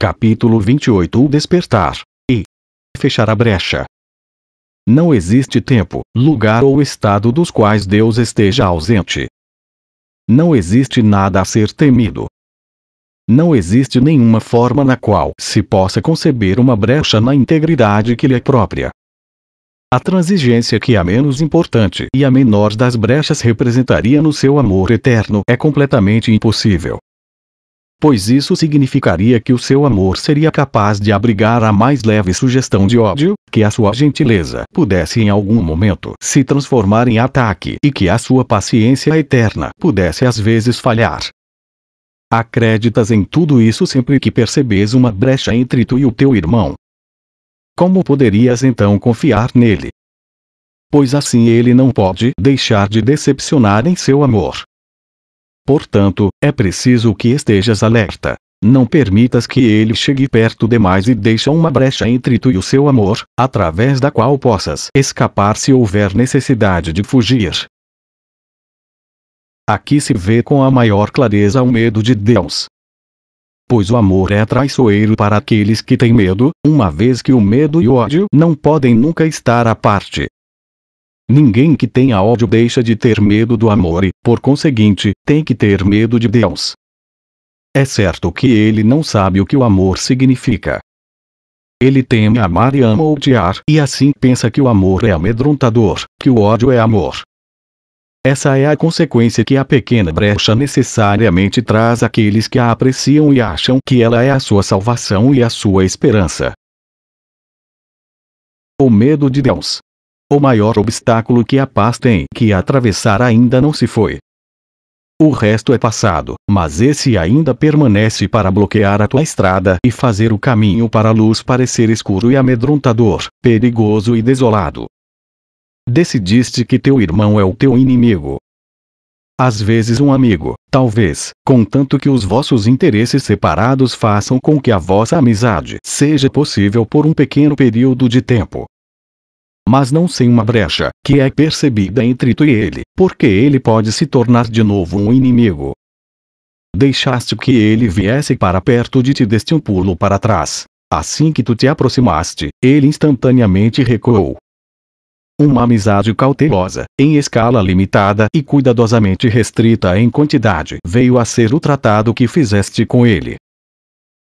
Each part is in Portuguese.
Capítulo 28 O despertar. E fechar a brecha. Não existe tempo, lugar ou estado dos quais Deus esteja ausente. Não existe nada a ser temido. Não existe nenhuma forma na qual se possa conceber uma brecha na integridade que lhe é própria. A transigência que é a menos importante e a menor das brechas representaria no seu amor eterno é completamente impossível pois isso significaria que o seu amor seria capaz de abrigar a mais leve sugestão de ódio, que a sua gentileza pudesse em algum momento se transformar em ataque e que a sua paciência eterna pudesse às vezes falhar. Acreditas em tudo isso sempre que percebes uma brecha entre tu e o teu irmão. Como poderias então confiar nele? Pois assim ele não pode deixar de decepcionar em seu amor. Portanto, é preciso que estejas alerta. Não permitas que ele chegue perto demais e deixa uma brecha entre tu e o seu amor, através da qual possas escapar se houver necessidade de fugir. Aqui se vê com a maior clareza o medo de Deus. Pois o amor é traiçoeiro para aqueles que têm medo, uma vez que o medo e o ódio não podem nunca estar à parte. Ninguém que tenha ódio deixa de ter medo do amor e, por conseguinte, tem que ter medo de Deus. É certo que ele não sabe o que o amor significa. Ele teme amar e ama odiar, e assim pensa que o amor é amedrontador, que o ódio é amor. Essa é a consequência que a pequena brecha necessariamente traz àqueles que a apreciam e acham que ela é a sua salvação e a sua esperança. O medo de Deus. O maior obstáculo que a paz tem que atravessar ainda não se foi. O resto é passado, mas esse ainda permanece para bloquear a tua estrada e fazer o caminho para a luz parecer escuro e amedrontador, perigoso e desolado. Decidiste que teu irmão é o teu inimigo. Às vezes um amigo, talvez, contanto que os vossos interesses separados façam com que a vossa amizade seja possível por um pequeno período de tempo, mas não sem uma brecha, que é percebida entre tu e ele, porque ele pode se tornar de novo um inimigo. Deixaste que ele viesse para perto de ti deste um pulo para trás. Assim que tu te aproximaste, ele instantaneamente recuou. Uma amizade cautelosa, em escala limitada e cuidadosamente restrita em quantidade, veio a ser o tratado que fizeste com ele.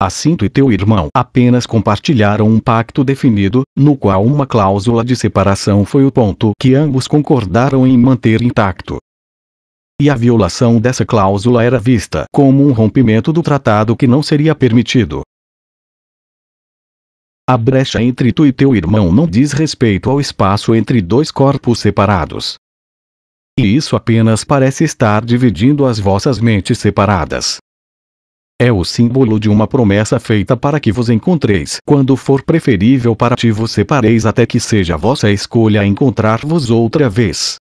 Assim tu e teu irmão apenas compartilharam um pacto definido, no qual uma cláusula de separação foi o ponto que ambos concordaram em manter intacto. E a violação dessa cláusula era vista como um rompimento do tratado que não seria permitido. A brecha entre tu e teu irmão não diz respeito ao espaço entre dois corpos separados. E isso apenas parece estar dividindo as vossas mentes separadas. É o símbolo de uma promessa feita para que vos encontreis quando for preferível para ti vos separeis até que seja vossa escolha encontrar-vos outra vez.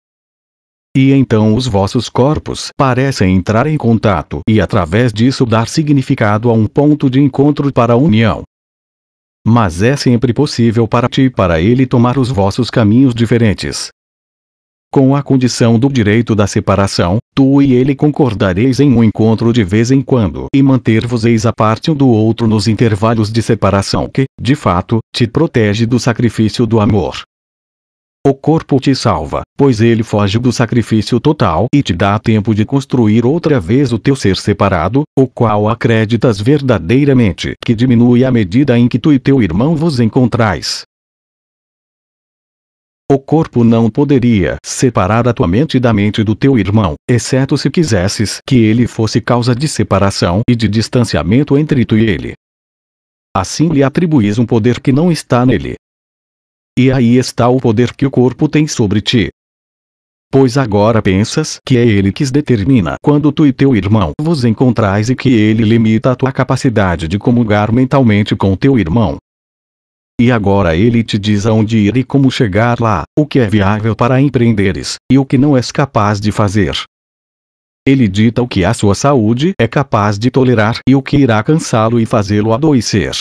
E então os vossos corpos parecem entrar em contato e através disso dar significado a um ponto de encontro para a união. Mas é sempre possível para ti e para ele tomar os vossos caminhos diferentes, com a condição do direito da separação, tu e ele concordareis em um encontro de vez em quando e manter-vos-eis a parte um do outro nos intervalos de separação que, de fato, te protege do sacrifício do amor. O corpo te salva, pois ele foge do sacrifício total e te dá tempo de construir outra vez o teu ser separado, o qual acreditas verdadeiramente que diminui à medida em que tu e teu irmão vos encontrais. O corpo não poderia separar a tua mente da mente do teu irmão, exceto se quisesses que ele fosse causa de separação e de distanciamento entre tu e ele. Assim lhe atribuís um poder que não está nele. E aí está o poder que o corpo tem sobre ti. Pois agora pensas que é ele que determina quando tu e teu irmão vos encontrais e que ele limita a tua capacidade de comungar mentalmente com teu irmão. E agora ele te diz aonde ir e como chegar lá, o que é viável para empreenderes, e o que não és capaz de fazer. Ele dita o que a sua saúde é capaz de tolerar e o que irá cansá-lo e fazê-lo adoecer.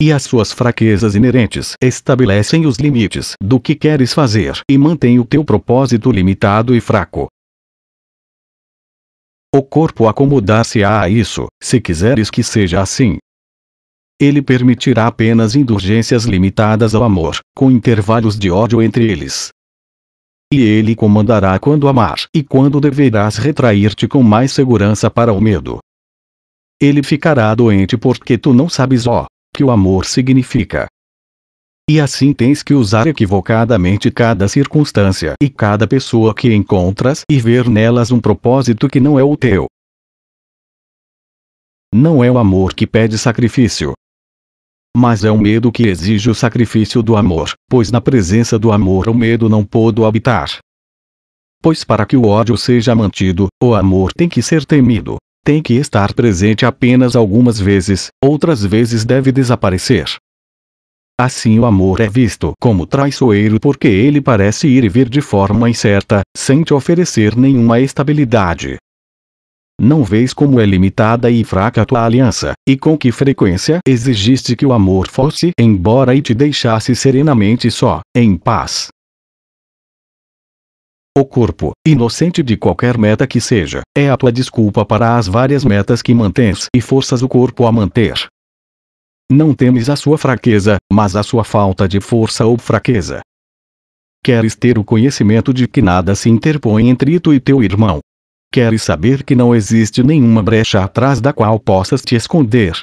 E as suas fraquezas inerentes estabelecem os limites do que queres fazer e mantém o teu propósito limitado e fraco. O corpo acomodar-se-á a isso, se quiseres que seja assim, ele permitirá apenas indulgências limitadas ao amor, com intervalos de ódio entre eles. E ele comandará quando amar e quando deverás retrair-te com mais segurança para o medo. Ele ficará doente porque tu não sabes ó, que o amor significa. E assim tens que usar equivocadamente cada circunstância e cada pessoa que encontras e ver nelas um propósito que não é o teu. Não é o amor que pede sacrifício, mas é o medo que exige o sacrifício do amor, pois na presença do amor o medo não pôde habitar. Pois para que o ódio seja mantido, o amor tem que ser temido. Tem que estar presente apenas algumas vezes, outras vezes deve desaparecer. Assim o amor é visto como traiçoeiro porque ele parece ir e vir de forma incerta, sem te oferecer nenhuma estabilidade, não vês como é limitada e fraca tua aliança, e com que frequência exigiste que o amor fosse embora e te deixasse serenamente só, em paz? O corpo, inocente de qualquer meta que seja, é a tua desculpa para as várias metas que mantens e forças o corpo a manter. Não temes a sua fraqueza, mas a sua falta de força ou fraqueza. Queres ter o conhecimento de que nada se interpõe entre tu e teu irmão, Queres saber que não existe nenhuma brecha atrás da qual possas te esconder.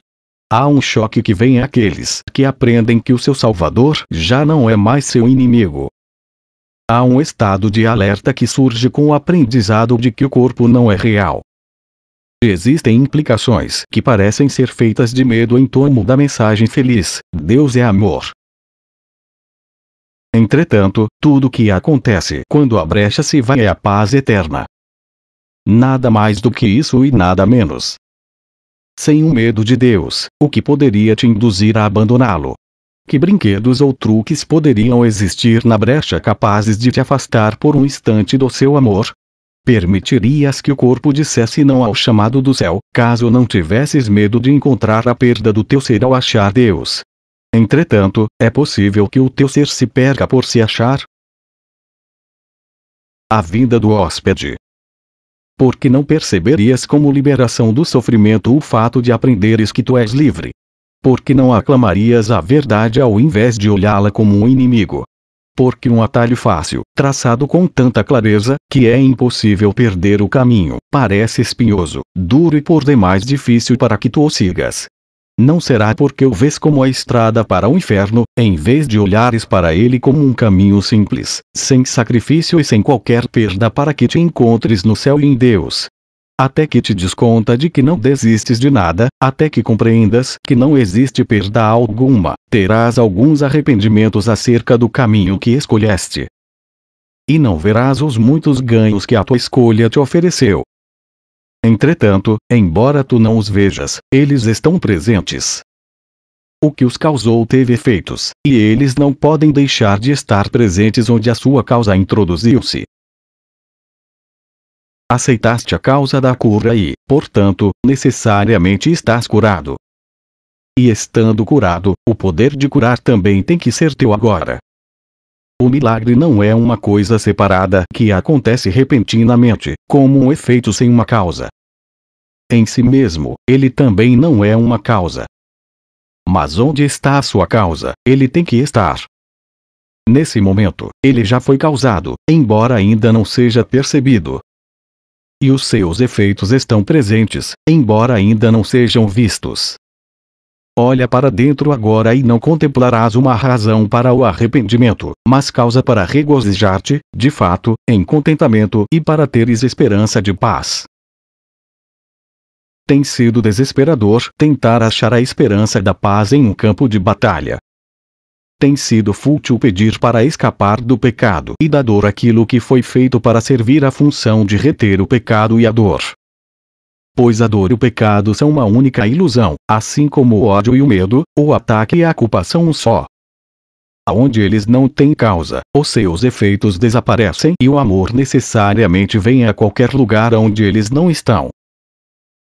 Há um choque que vem àqueles que aprendem que o seu Salvador já não é mais seu inimigo. Há um estado de alerta que surge com o aprendizado de que o corpo não é real. Existem implicações que parecem ser feitas de medo em torno da mensagem feliz: Deus é amor. Entretanto, tudo o que acontece quando a brecha se vai é a paz eterna, Nada mais do que isso e nada menos. Sem o medo de Deus, o que poderia te induzir a abandoná-lo? Que brinquedos ou truques poderiam existir na brecha capazes de te afastar por um instante do seu amor? Permitirias que o corpo dissesse não ao chamado do céu, caso não tivesses medo de encontrar a perda do teu ser ao achar Deus. Entretanto, é possível que o teu ser se perca por se achar? A vinda do hóspede porque não perceberias como liberação do sofrimento o fato de aprenderes que tu és livre. Porque não aclamarias a verdade ao invés de olhá-la como um inimigo. Porque um atalho fácil, traçado com tanta clareza, que é impossível perder o caminho, parece espinhoso, duro e por demais difícil para que tu o sigas, não será porque o vês como a estrada para o inferno, em vez de olhares para ele como um caminho simples, sem sacrifício e sem qualquer perda para que te encontres no céu e em Deus. Até que te des conta de que não desistes de nada, até que compreendas que não existe perda alguma, terás alguns arrependimentos acerca do caminho que escolheste. E não verás os muitos ganhos que a tua escolha te ofereceu. Entretanto, embora tu não os vejas, eles estão presentes. O que os causou teve efeitos, e eles não podem deixar de estar presentes onde a sua causa introduziu-se. Aceitaste a causa da cura e, portanto, necessariamente estás curado. E estando curado, o poder de curar também tem que ser teu agora. O milagre não é uma coisa separada que acontece repentinamente, como um efeito sem uma causa. Em si mesmo, ele também não é uma causa. Mas onde está a sua causa, ele tem que estar. Nesse momento, ele já foi causado, embora ainda não seja percebido. E os seus efeitos estão presentes, embora ainda não sejam vistos. Olha para dentro agora e não contemplarás uma razão para o arrependimento, mas causa para regozijar-te, de fato, em contentamento e para teres esperança de paz. Tem sido desesperador tentar achar a esperança da paz em um campo de batalha. Tem sido fútil pedir para escapar do pecado e da dor aquilo que foi feito para servir a função de reter o pecado e a dor. Pois a dor e o pecado são uma única ilusão, assim como o ódio e o medo, o ataque e a culpa são um só aonde eles não têm causa, os seus efeitos desaparecem e o amor necessariamente vem a qualquer lugar onde eles não estão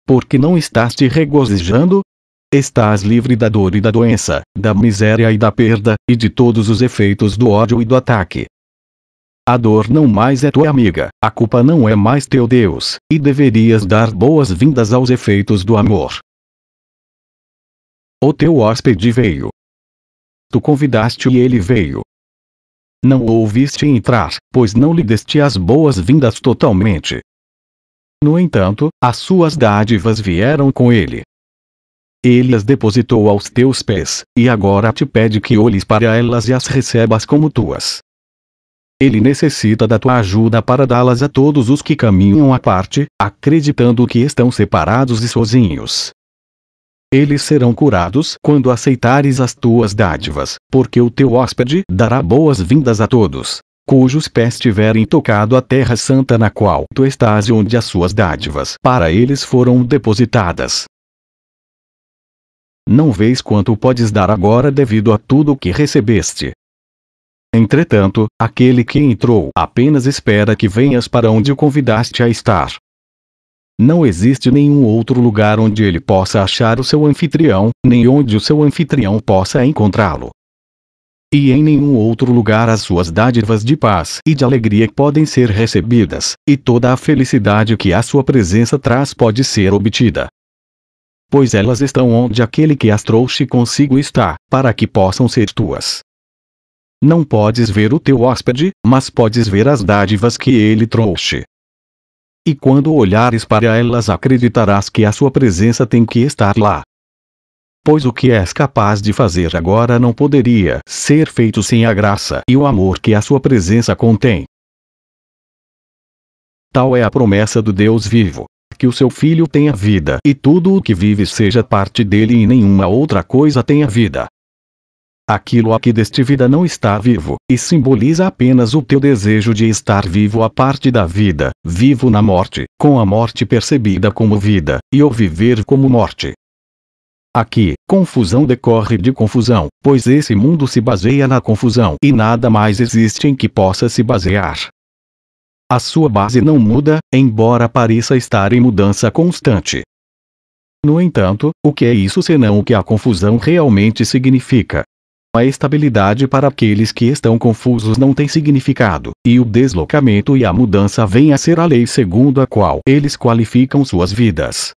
porque não estás te regozijando? Estás livre da dor e da doença, da miséria e da perda, e de todos os efeitos do ódio e do ataque. A dor não mais é tua amiga, a culpa não é mais teu Deus, e deverias dar boas-vindas aos efeitos do amor. O teu hóspede veio. Tu convidaste e ele veio. Não o ouviste entrar, pois não lhe deste as boas-vindas totalmente, no entanto, as suas dádivas vieram com ele. Ele as depositou aos teus pés, e agora te pede que olhes para elas e as recebas como tuas. Ele necessita da tua ajuda para dá-las a todos os que caminham à parte, acreditando que estão separados e sozinhos. Eles serão curados quando aceitares as tuas dádivas, porque o teu hóspede dará boas-vindas a todos, cujos pés tiverem tocado a terra santa na qual tu estás e onde as suas dádivas para eles foram depositadas. Não vês quanto podes dar agora devido a tudo o que recebeste. Entretanto, aquele que entrou apenas espera que venhas para onde o convidaste a estar. Não existe nenhum outro lugar onde ele possa achar o seu anfitrião, nem onde o seu anfitrião possa encontrá-lo e em nenhum outro lugar as suas dádivas de paz e de alegria podem ser recebidas, e toda a felicidade que a sua presença traz pode ser obtida. Pois elas estão onde aquele que as trouxe consigo está, para que possam ser tuas. Não podes ver o teu hóspede, mas podes ver as dádivas que ele trouxe. E quando olhares para elas, acreditarás que a sua presença tem que estar lá, pois o que és capaz de fazer agora não poderia ser feito sem a graça e o amor que a sua presença contém. Tal é a promessa do Deus vivo que o seu filho tenha vida e tudo o que vive seja parte dele e nenhuma outra coisa tenha vida. Aquilo a que deste vida não está vivo, e simboliza apenas o teu desejo de estar vivo a parte da vida, vivo na morte, com a morte percebida como vida, e o viver como morte. Aqui, confusão decorre de confusão, pois esse mundo se baseia na confusão e nada mais existe em que possa se basear. A sua base não muda, embora pareça estar em mudança constante. No entanto, o que é isso senão o que a confusão realmente significa? A estabilidade para aqueles que estão confusos não tem significado, e o deslocamento e a mudança vêm a ser a lei segundo a qual eles qualificam suas vidas.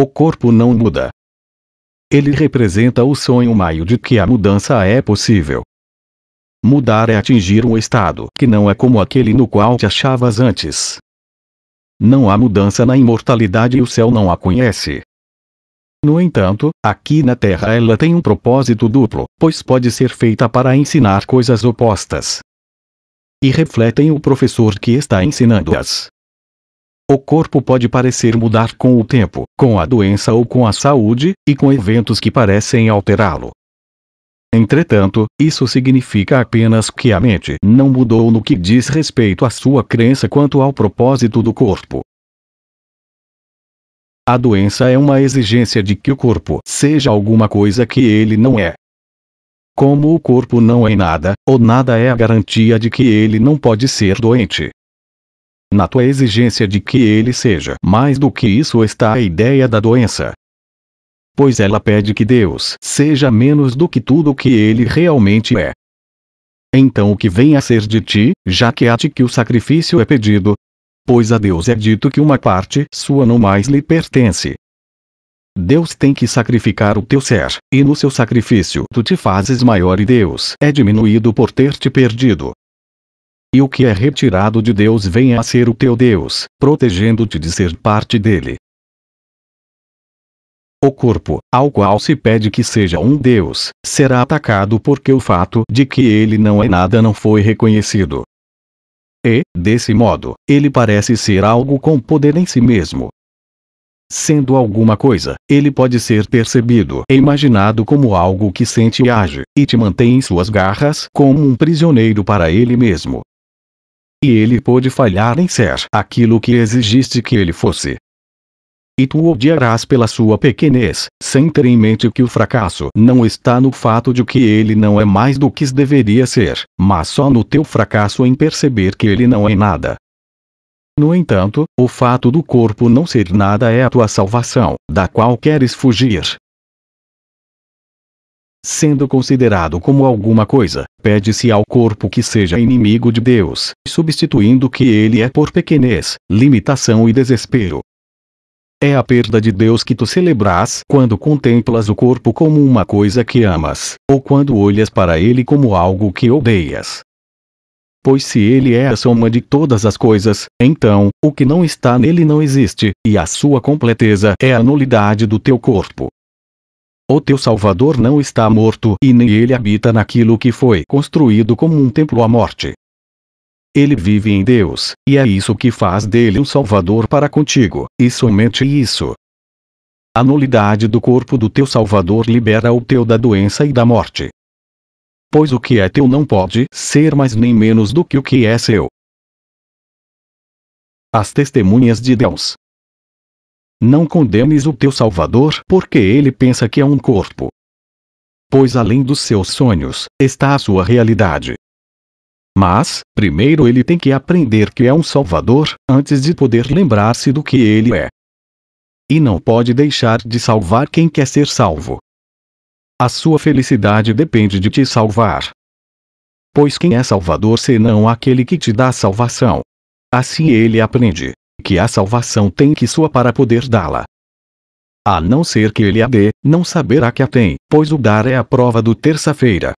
O corpo não muda. Ele representa o sonho maio de que a mudança é possível. Mudar é atingir um estado que não é como aquele no qual te achavas antes. Não há mudança na imortalidade e o céu não a conhece. No entanto, aqui na Terra ela tem um propósito duplo, pois pode ser feita para ensinar coisas opostas. E refletem o professor que está ensinando-as. O corpo pode parecer mudar com o tempo, com a doença ou com a saúde, e com eventos que parecem alterá-lo. Entretanto, isso significa apenas que a mente não mudou no que diz respeito à sua crença quanto ao propósito do corpo. A doença é uma exigência de que o corpo seja alguma coisa que ele não é. Como o corpo não é nada, ou nada é a garantia de que ele não pode ser doente na tua exigência de que ele seja mais do que isso está a ideia da doença. Pois ela pede que Deus seja menos do que tudo o que ele realmente é. Então o que vem a ser de ti, já que a ti que o sacrifício é pedido? Pois a Deus é dito que uma parte sua não mais lhe pertence. Deus tem que sacrificar o teu ser, e no seu sacrifício tu te fazes maior e Deus é diminuído por ter te perdido e o que é retirado de Deus vem a ser o teu Deus, protegendo-te de ser parte dele. O corpo, ao qual se pede que seja um Deus, será atacado porque o fato de que ele não é nada não foi reconhecido. E, desse modo, ele parece ser algo com poder em si mesmo. Sendo alguma coisa, ele pode ser percebido e imaginado como algo que sente e age, e te mantém em suas garras como um prisioneiro para ele mesmo. E ele pôde falhar em ser aquilo que exigiste que ele fosse. E tu odiarás pela sua pequenez, sem ter em mente que o fracasso não está no fato de que ele não é mais do que deveria ser, mas só no teu fracasso em perceber que ele não é nada. No entanto, o fato do corpo não ser nada é a tua salvação, da qual queres fugir, sendo considerado como alguma coisa, pede-se ao corpo que seja inimigo de Deus, substituindo o que ele é por pequenez, limitação e desespero. É a perda de Deus que tu celebras quando contemplas o corpo como uma coisa que amas, ou quando olhas para ele como algo que odeias. Pois se ele é a soma de todas as coisas, então, o que não está nele não existe, e a sua completeza é a nulidade do teu corpo. O teu Salvador não está morto e nem ele habita naquilo que foi construído como um templo à morte. Ele vive em Deus, e é isso que faz dele um Salvador para contigo, e somente isso. A nulidade do corpo do teu Salvador libera o teu da doença e da morte. Pois o que é teu não pode ser mais nem menos do que o que é seu. As testemunhas de Deus. Não condemes o teu Salvador porque ele pensa que é um corpo. Pois além dos seus sonhos, está a sua realidade. Mas, primeiro ele tem que aprender que é um Salvador, antes de poder lembrar-se do que ele é. E não pode deixar de salvar quem quer ser salvo. A sua felicidade depende de te salvar. Pois quem é Salvador senão aquele que te dá salvação? Assim ele aprende que a salvação tem que sua para poder dá-la. A não ser que ele a dê, não saberá que a tem, pois o dar é a prova do terça-feira.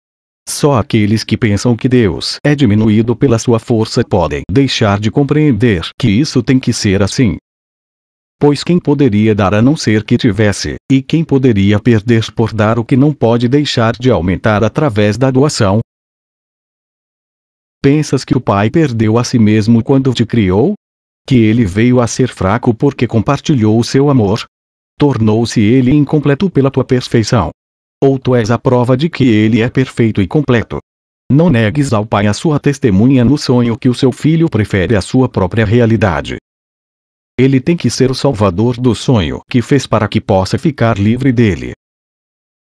Só aqueles que pensam que Deus é diminuído pela sua força podem deixar de compreender que isso tem que ser assim. Pois quem poderia dar a não ser que tivesse, e quem poderia perder por dar o que não pode deixar de aumentar através da doação? Pensas que o Pai perdeu a si mesmo quando te criou? que ele veio a ser fraco porque compartilhou o seu amor. Tornou-se ele incompleto pela tua perfeição. Ou tu és a prova de que ele é perfeito e completo. Não negues ao pai a sua testemunha no sonho que o seu filho prefere à sua própria realidade. Ele tem que ser o salvador do sonho que fez para que possa ficar livre dele.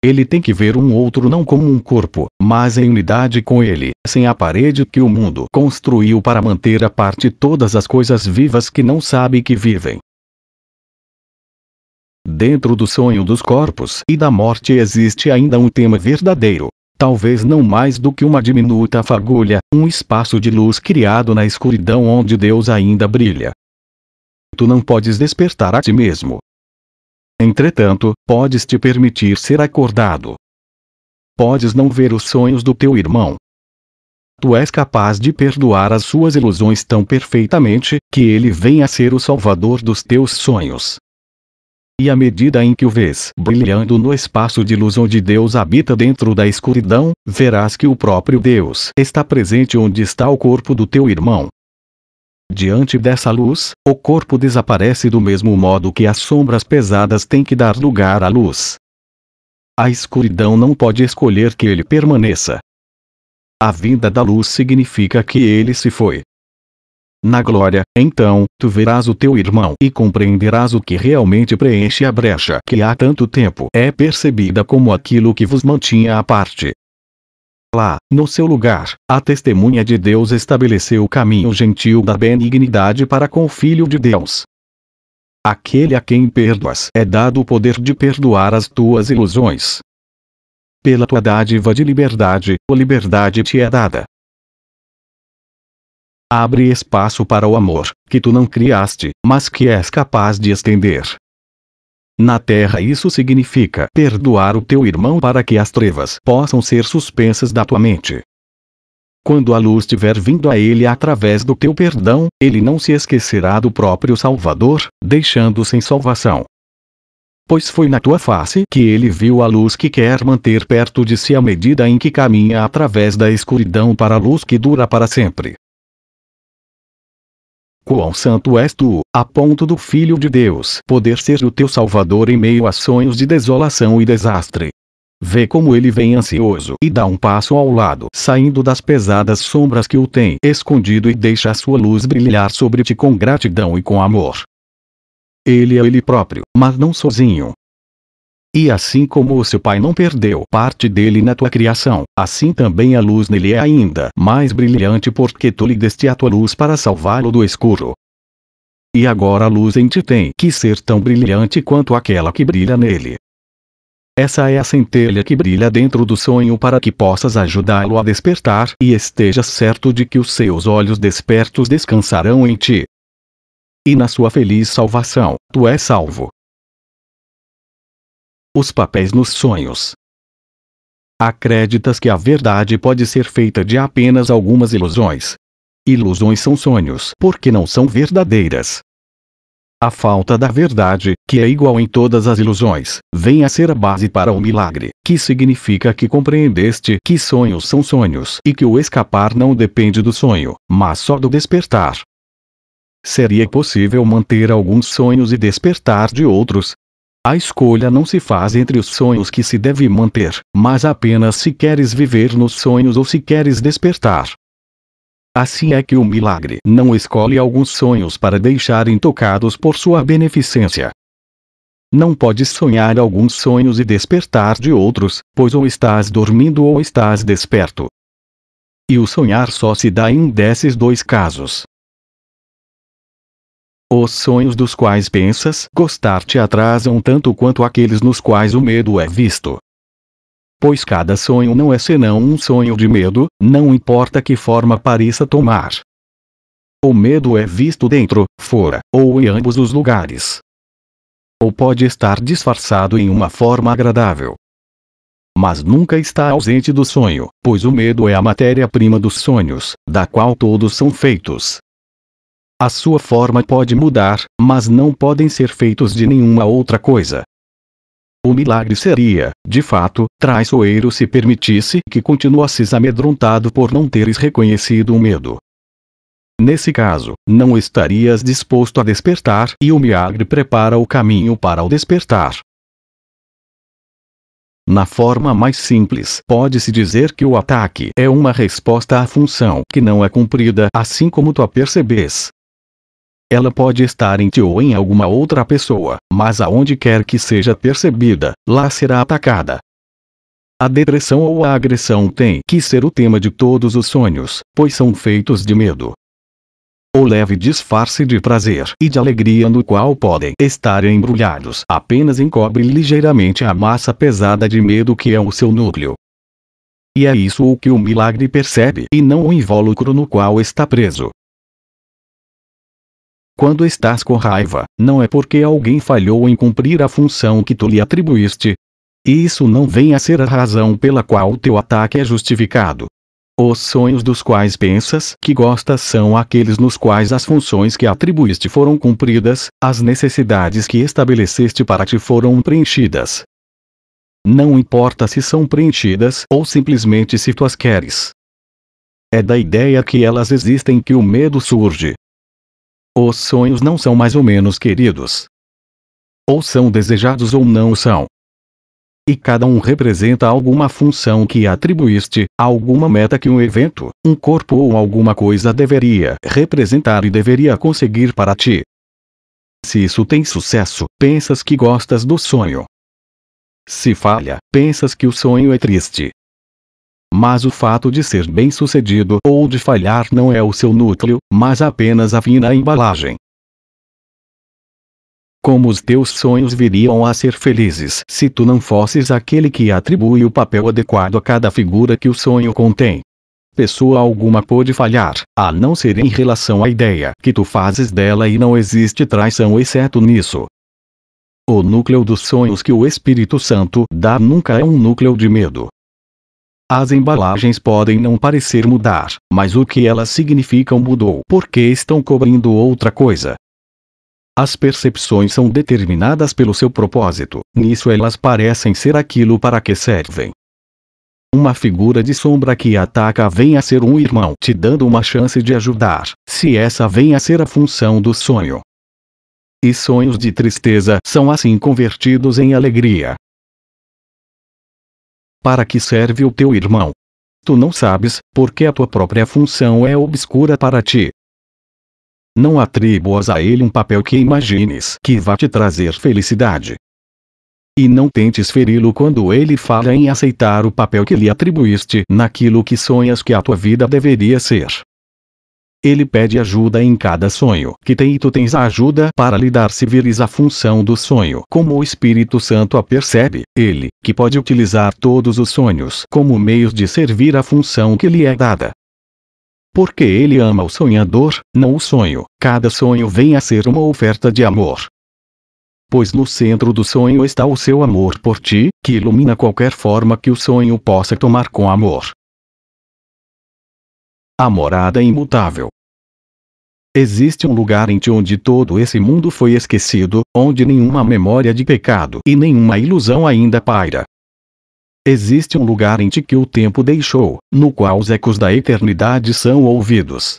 Ele tem que ver um outro não como um corpo, mas em unidade com ele, sem a parede que o mundo construiu para manter a parte todas as coisas vivas que não sabe que vivem. Dentro do sonho dos corpos e da morte existe ainda um tema verdadeiro. Talvez não mais do que uma diminuta fagulha, um espaço de luz criado na escuridão onde Deus ainda brilha. Tu não podes despertar a ti mesmo, Entretanto, podes te permitir ser acordado. Podes não ver os sonhos do teu irmão. Tu és capaz de perdoar as suas ilusões tão perfeitamente que ele venha a ser o salvador dos teus sonhos. E à medida em que o vês brilhando no espaço de luz onde Deus habita dentro da escuridão, verás que o próprio Deus está presente onde está o corpo do teu irmão. Diante dessa luz, o corpo desaparece do mesmo modo que as sombras pesadas têm que dar lugar à luz. A escuridão não pode escolher que ele permaneça. A vinda da luz significa que ele se foi. Na glória, então, tu verás o teu irmão e compreenderás o que realmente preenche a brecha que há tanto tempo é percebida como aquilo que vos mantinha à parte. Lá, no seu lugar, a testemunha de Deus estabeleceu o caminho gentil da benignidade para com o Filho de Deus. Aquele a quem perdoas é dado o poder de perdoar as tuas ilusões. Pela tua dádiva de liberdade, a liberdade te é dada. Abre espaço para o amor, que tu não criaste, mas que és capaz de estender. Na terra isso significa perdoar o teu irmão para que as trevas possam ser suspensas da tua mente. Quando a luz tiver vindo a ele através do teu perdão, ele não se esquecerá do próprio Salvador, deixando sem salvação. Pois foi na tua face que ele viu a luz que quer manter perto de si à medida em que caminha através da escuridão para a luz que dura para sempre. Quão santo és tu, a ponto do Filho de Deus poder ser o teu Salvador em meio a sonhos de desolação e desastre. Vê como ele vem ansioso e dá um passo ao lado, saindo das pesadas sombras que o tem escondido e deixa a sua luz brilhar sobre ti com gratidão e com amor. Ele é ele próprio, mas não sozinho. E assim como o seu pai não perdeu parte dele na tua criação, assim também a luz nele é ainda mais brilhante porque tu lhe deste a tua luz para salvá-lo do escuro. E agora a luz em ti tem que ser tão brilhante quanto aquela que brilha nele. Essa é a centelha que brilha dentro do sonho para que possas ajudá-lo a despertar e estejas certo de que os seus olhos despertos descansarão em ti. E na sua feliz salvação, tu és salvo os papéis nos sonhos. Acreditas que a verdade pode ser feita de apenas algumas ilusões. Ilusões são sonhos porque não são verdadeiras. A falta da verdade, que é igual em todas as ilusões, vem a ser a base para o milagre, que significa que compreendeste que sonhos são sonhos e que o escapar não depende do sonho, mas só do despertar. Seria possível manter alguns sonhos e despertar de outros, a escolha não se faz entre os sonhos que se deve manter, mas apenas se queres viver nos sonhos ou se queres despertar. Assim é que o milagre não escolhe alguns sonhos para deixar intocados por sua beneficência. Não podes sonhar alguns sonhos e despertar de outros, pois ou estás dormindo ou estás desperto. E o sonhar só se dá em um desses dois casos. Os sonhos dos quais pensas gostar te atrasam tanto quanto aqueles nos quais o medo é visto. Pois cada sonho não é senão um sonho de medo, não importa que forma pareça tomar. O medo é visto dentro, fora, ou em ambos os lugares. Ou pode estar disfarçado em uma forma agradável. Mas nunca está ausente do sonho, pois o medo é a matéria-prima dos sonhos, da qual todos são feitos. A sua forma pode mudar, mas não podem ser feitos de nenhuma outra coisa. O milagre seria, de fato, traiçoeiro se permitisse que continuasses amedrontado por não teres reconhecido o medo. Nesse caso, não estarias disposto a despertar e o milagre prepara o caminho para o despertar. Na forma mais simples, pode-se dizer que o ataque é uma resposta à função que não é cumprida, assim como tu a percebes. Ela pode estar em ti ou em alguma outra pessoa, mas aonde quer que seja percebida, lá será atacada. A depressão ou a agressão tem que ser o tema de todos os sonhos, pois são feitos de medo. O leve disfarce de prazer e de alegria no qual podem estar embrulhados apenas encobre ligeiramente a massa pesada de medo que é o seu núcleo. E é isso o que o milagre percebe e não o invólucro no qual está preso. Quando estás com raiva, não é porque alguém falhou em cumprir a função que tu lhe atribuíste. E isso não vem a ser a razão pela qual teu ataque é justificado. Os sonhos dos quais pensas que gostas são aqueles nos quais as funções que atribuíste foram cumpridas, as necessidades que estabeleceste para ti foram preenchidas. Não importa se são preenchidas ou simplesmente se tu as queres. É da ideia que elas existem que o medo surge, os sonhos não são mais ou menos queridos. Ou são desejados ou não são. E cada um representa alguma função que atribuíste, alguma meta que um evento, um corpo ou alguma coisa deveria representar e deveria conseguir para ti. Se isso tem sucesso, pensas que gostas do sonho. Se falha, pensas que o sonho é triste. Mas o fato de ser bem-sucedido ou de falhar não é o seu núcleo, mas apenas a fina embalagem. Como os teus sonhos viriam a ser felizes se tu não fosses aquele que atribui o papel adequado a cada figura que o sonho contém? Pessoa alguma pode falhar, a não ser em relação à ideia que tu fazes dela e não existe traição exceto nisso. O núcleo dos sonhos que o Espírito Santo dá nunca é um núcleo de medo, as embalagens podem não parecer mudar, mas o que elas significam mudou porque estão cobrindo outra coisa. As percepções são determinadas pelo seu propósito, nisso elas parecem ser aquilo para que servem. Uma figura de sombra que ataca vem a ser um irmão te dando uma chance de ajudar, se essa vem a ser a função do sonho. E sonhos de tristeza são assim convertidos em alegria, para que serve o teu irmão? Tu não sabes, porque a tua própria função é obscura para ti. Não atribuas a ele um papel que imagines que vá te trazer felicidade. E não tentes feri-lo quando ele fala em aceitar o papel que lhe atribuíste naquilo que sonhas que a tua vida deveria ser. Ele pede ajuda em cada sonho que tem e tu tens a ajuda para lhe dar se vires a função do sonho. Como o Espírito Santo a percebe, ele, que pode utilizar todos os sonhos como meios de servir a função que lhe é dada. Porque ele ama o sonhador, não o sonho, cada sonho vem a ser uma oferta de amor. Pois no centro do sonho está o seu amor por ti, que ilumina qualquer forma que o sonho possa tomar com amor a morada imutável. Existe um lugar em ti onde todo esse mundo foi esquecido, onde nenhuma memória de pecado e nenhuma ilusão ainda paira. Existe um lugar em ti que o tempo deixou, no qual os ecos da eternidade são ouvidos.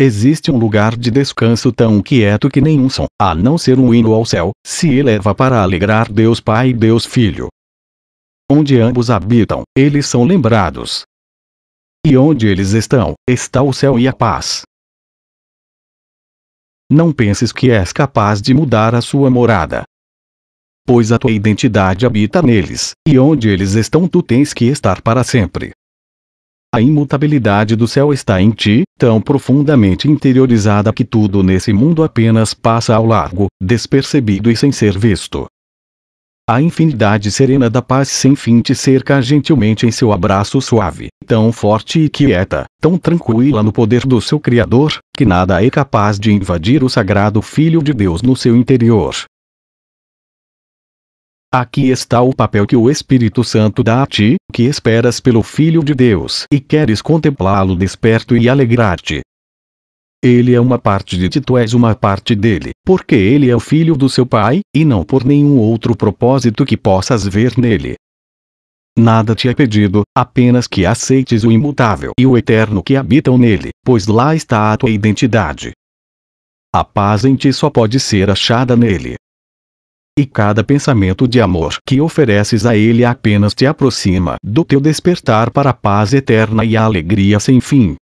Existe um lugar de descanso tão quieto que nenhum som, a não ser um hino ao céu, se eleva para alegrar Deus Pai e Deus Filho. Onde ambos habitam, eles são lembrados, e onde eles estão, está o céu e a paz. Não penses que és capaz de mudar a sua morada. Pois a tua identidade habita neles, e onde eles estão tu tens que estar para sempre. A imutabilidade do céu está em ti, tão profundamente interiorizada que tudo nesse mundo apenas passa ao largo, despercebido e sem ser visto. A infinidade serena da paz sem fim te cerca gentilmente em seu abraço suave, tão forte e quieta, tão tranquila no poder do seu Criador, que nada é capaz de invadir o sagrado Filho de Deus no seu interior. Aqui está o papel que o Espírito Santo dá a ti, que esperas pelo Filho de Deus e queres contemplá-lo desperto e alegrar-te. Ele é uma parte de ti, tu és uma parte dele, porque ele é o filho do seu pai, e não por nenhum outro propósito que possas ver nele. Nada te é pedido, apenas que aceites o imutável e o eterno que habitam nele, pois lá está a tua identidade. A paz em ti só pode ser achada nele. E cada pensamento de amor que ofereces a ele apenas te aproxima do teu despertar para a paz eterna e a alegria sem fim.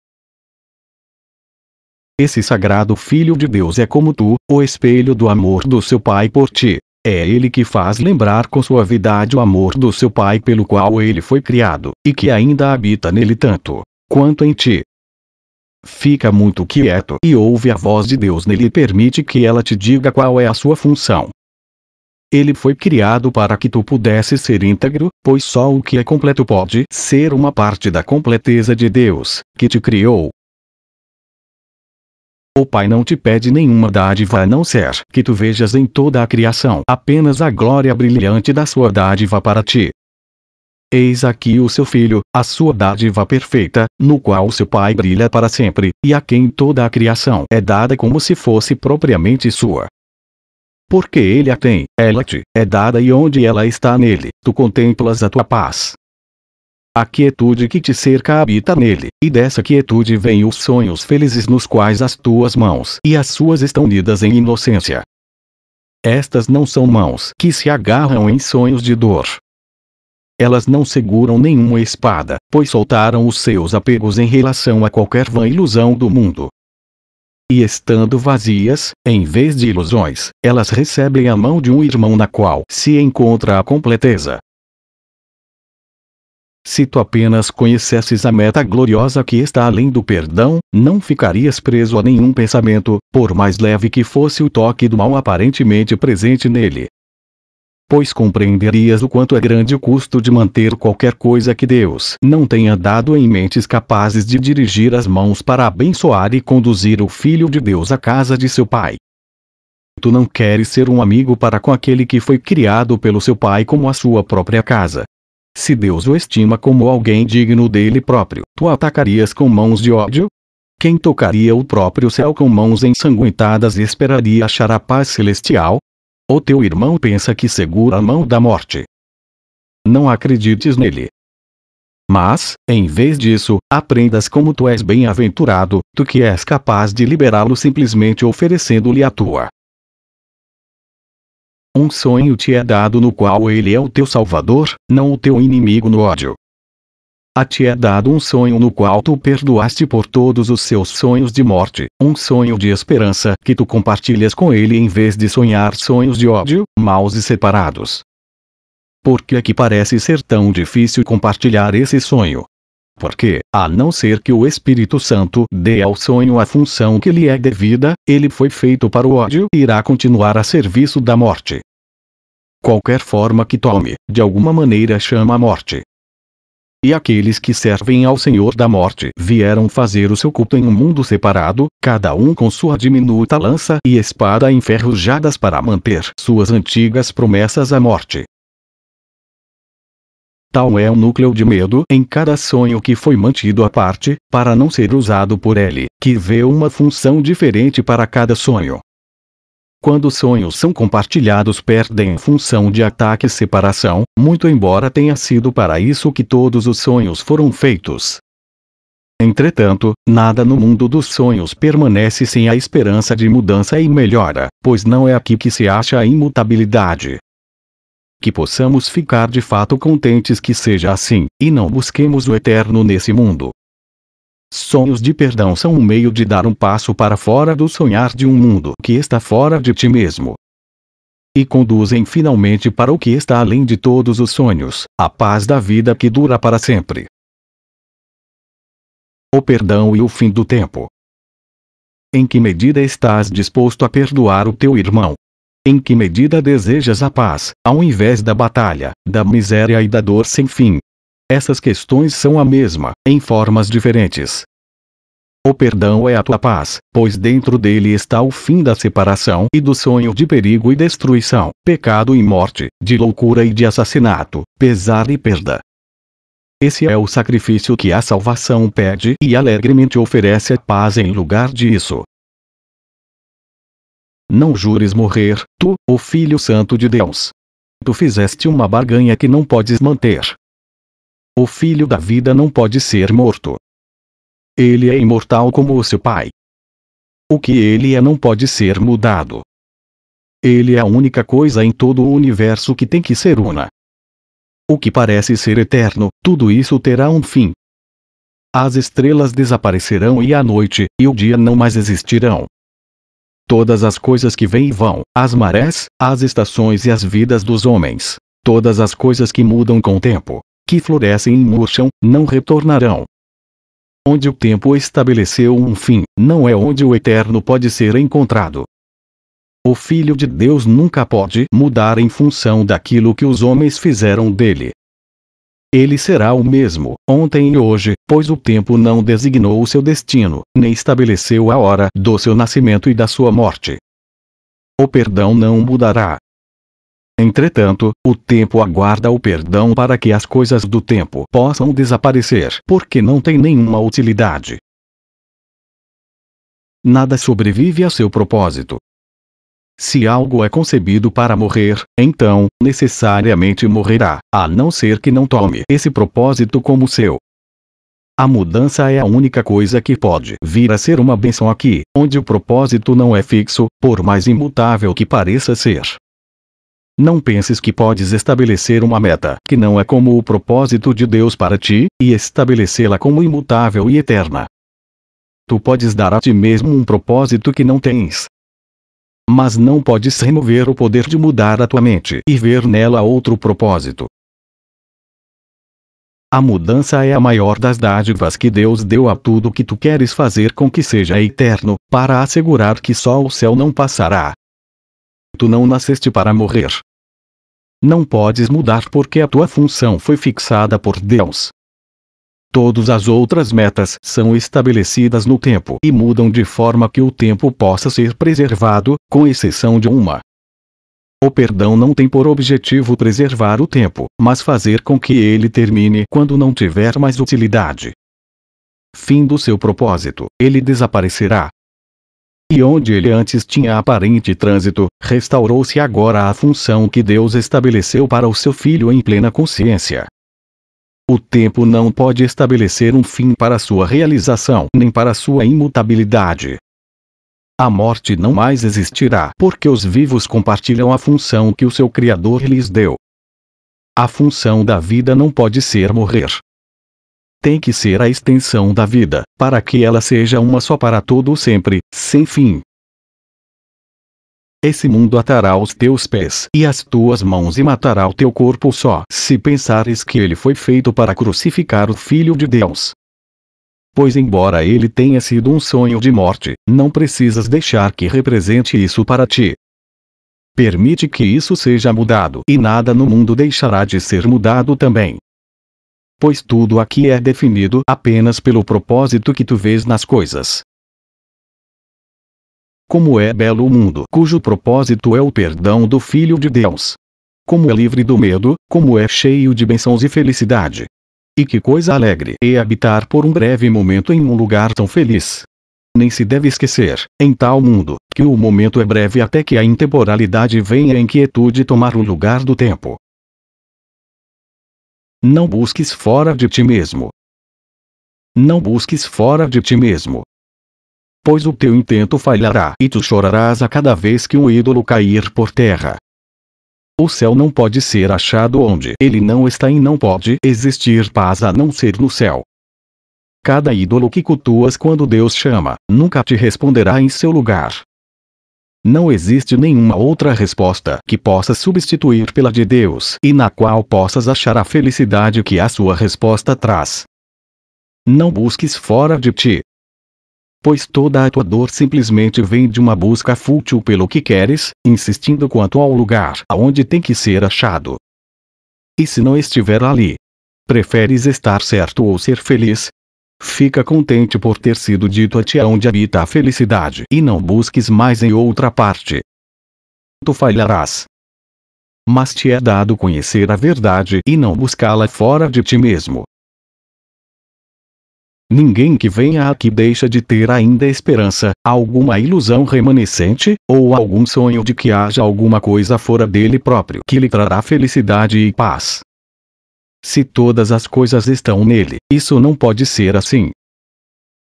Esse sagrado Filho de Deus é como tu, o espelho do amor do seu Pai por ti. É ele que faz lembrar com suavidade o amor do seu Pai pelo qual ele foi criado, e que ainda habita nele tanto quanto em ti. Fica muito quieto e ouve a voz de Deus nele e permite que ela te diga qual é a sua função. Ele foi criado para que tu pudesse ser íntegro, pois só o que é completo pode ser uma parte da completeza de Deus, que te criou, o Pai não te pede nenhuma dádiva a não ser que tu vejas em toda a criação apenas a glória brilhante da sua dádiva para ti. Eis aqui o seu filho, a sua dádiva perfeita, no qual seu Pai brilha para sempre, e a quem toda a criação é dada como se fosse propriamente sua. Porque ele a tem, ela te é dada e onde ela está nele, tu contemplas a tua paz. A quietude que te cerca habita nele, e dessa quietude vêm os sonhos felizes nos quais as tuas mãos e as suas estão unidas em inocência. Estas não são mãos que se agarram em sonhos de dor. Elas não seguram nenhuma espada, pois soltaram os seus apegos em relação a qualquer vã ilusão do mundo. E estando vazias, em vez de ilusões, elas recebem a mão de um irmão na qual se encontra a completeza. Se tu apenas conhecesses a meta gloriosa que está além do perdão, não ficarias preso a nenhum pensamento, por mais leve que fosse o toque do mal aparentemente presente nele. Pois compreenderias o quanto é grande o custo de manter qualquer coisa que Deus não tenha dado em mentes capazes de dirigir as mãos para abençoar e conduzir o Filho de Deus à casa de seu Pai. Tu não queres ser um amigo para com aquele que foi criado pelo seu Pai como a sua própria casa. Se Deus o estima como alguém digno dele próprio, tu atacarias com mãos de ódio? Quem tocaria o próprio céu com mãos ensanguentadas esperaria achar a paz celestial? O teu irmão pensa que segura a mão da morte. Não acredites nele. Mas, em vez disso, aprendas como tu és bem-aventurado, tu que és capaz de liberá-lo simplesmente oferecendo-lhe a tua um sonho te é dado no qual ele é o teu salvador, não o teu inimigo no ódio. A ti é dado um sonho no qual tu perdoaste por todos os seus sonhos de morte, um sonho de esperança que tu compartilhas com ele em vez de sonhar sonhos de ódio, maus e separados. Por que é que parece ser tão difícil compartilhar esse sonho? Porque, a não ser que o Espírito Santo dê ao sonho a função que lhe é devida, ele foi feito para o ódio e irá continuar a serviço da morte. Qualquer forma que tome, de alguma maneira chama a morte. E aqueles que servem ao Senhor da morte vieram fazer o seu culto em um mundo separado, cada um com sua diminuta lança e espada enferrujadas para manter suas antigas promessas à morte. Tal é o núcleo de medo em cada sonho que foi mantido à parte, para não ser usado por ele, que vê uma função diferente para cada sonho. Quando sonhos são compartilhados, perdem função de ataque e separação, muito embora tenha sido para isso que todos os sonhos foram feitos. Entretanto, nada no mundo dos sonhos permanece sem a esperança de mudança e melhora, pois não é aqui que se acha a imutabilidade que possamos ficar de fato contentes que seja assim, e não busquemos o eterno nesse mundo. Sonhos de perdão são um meio de dar um passo para fora do sonhar de um mundo que está fora de ti mesmo. E conduzem finalmente para o que está além de todos os sonhos, a paz da vida que dura para sempre. O perdão e o fim do tempo. Em que medida estás disposto a perdoar o teu irmão, em que medida desejas a paz, ao invés da batalha, da miséria e da dor sem fim? Essas questões são a mesma, em formas diferentes. O perdão é a tua paz, pois dentro dele está o fim da separação e do sonho de perigo e destruição, pecado e morte, de loucura e de assassinato, pesar e perda. Esse é o sacrifício que a salvação pede e alegremente oferece a paz em lugar disso não jures morrer, tu, o Filho Santo de Deus. Tu fizeste uma barganha que não podes manter. O filho da vida não pode ser morto. Ele é imortal como o seu pai. O que ele é não pode ser mudado. Ele é a única coisa em todo o universo que tem que ser una. O que parece ser eterno, tudo isso terá um fim. As estrelas desaparecerão e a noite, e o dia não mais existirão todas as coisas que vêm e vão, as marés, as estações e as vidas dos homens, todas as coisas que mudam com o tempo, que florescem e murcham, não retornarão. Onde o tempo estabeleceu um fim, não é onde o eterno pode ser encontrado. O Filho de Deus nunca pode mudar em função daquilo que os homens fizeram dele, ele será o mesmo, ontem e hoje, pois o tempo não designou o seu destino, nem estabeleceu a hora do seu nascimento e da sua morte. O perdão não mudará. Entretanto, o tempo aguarda o perdão para que as coisas do tempo possam desaparecer, porque não tem nenhuma utilidade. Nada sobrevive a seu propósito. Se algo é concebido para morrer, então, necessariamente morrerá, a não ser que não tome esse propósito como seu. A mudança é a única coisa que pode vir a ser uma benção aqui, onde o propósito não é fixo, por mais imutável que pareça ser. Não penses que podes estabelecer uma meta que não é como o propósito de Deus para ti, e estabelecê-la como imutável e eterna. Tu podes dar a ti mesmo um propósito que não tens, mas não podes remover o poder de mudar a tua mente e ver nela outro propósito. A mudança é a maior das dádivas que Deus deu a tudo que tu queres fazer com que seja eterno, para assegurar que só o céu não passará. Tu não nasceste para morrer. Não podes mudar porque a tua função foi fixada por Deus, Todas as outras metas são estabelecidas no tempo e mudam de forma que o tempo possa ser preservado, com exceção de uma. O perdão não tem por objetivo preservar o tempo, mas fazer com que ele termine quando não tiver mais utilidade. Fim do seu propósito, ele desaparecerá. E onde ele antes tinha aparente trânsito, restaurou-se agora a função que Deus estabeleceu para o seu filho em plena consciência. O tempo não pode estabelecer um fim para sua realização nem para sua imutabilidade. A morte não mais existirá porque os vivos compartilham a função que o seu Criador lhes deu. A função da vida não pode ser morrer. Tem que ser a extensão da vida, para que ela seja uma só para todo sempre, sem fim, esse mundo atará os teus pés e as tuas mãos e matará o teu corpo só se pensares que ele foi feito para crucificar o Filho de Deus. Pois, embora ele tenha sido um sonho de morte, não precisas deixar que represente isso para ti. Permite que isso seja mudado e nada no mundo deixará de ser mudado também. Pois tudo aqui é definido apenas pelo propósito que tu vês nas coisas. Como é belo o mundo cujo propósito é o perdão do Filho de Deus. Como é livre do medo, como é cheio de bênçãos e felicidade. E que coisa alegre é habitar por um breve momento em um lugar tão feliz. Nem se deve esquecer, em tal mundo, que o momento é breve até que a intemporalidade venha em quietude tomar o lugar do tempo. Não busques fora de ti mesmo. Não busques fora de ti mesmo pois o teu intento falhará e tu chorarás a cada vez que um ídolo cair por terra. O céu não pode ser achado onde ele não está e não pode existir paz a não ser no céu. Cada ídolo que cultuas quando Deus chama, nunca te responderá em seu lugar. Não existe nenhuma outra resposta que possa substituir pela de Deus e na qual possas achar a felicidade que a sua resposta traz. Não busques fora de ti, pois toda a tua dor simplesmente vem de uma busca fútil pelo que queres, insistindo quanto ao lugar aonde tem que ser achado. E se não estiver ali? Preferes estar certo ou ser feliz? Fica contente por ter sido dito a ti aonde habita a felicidade e não busques mais em outra parte. Tu falharás. Mas te é dado conhecer a verdade e não buscá-la fora de ti mesmo. Ninguém que venha aqui deixa de ter ainda esperança, alguma ilusão remanescente, ou algum sonho de que haja alguma coisa fora dele próprio que lhe trará felicidade e paz. Se todas as coisas estão nele, isso não pode ser assim.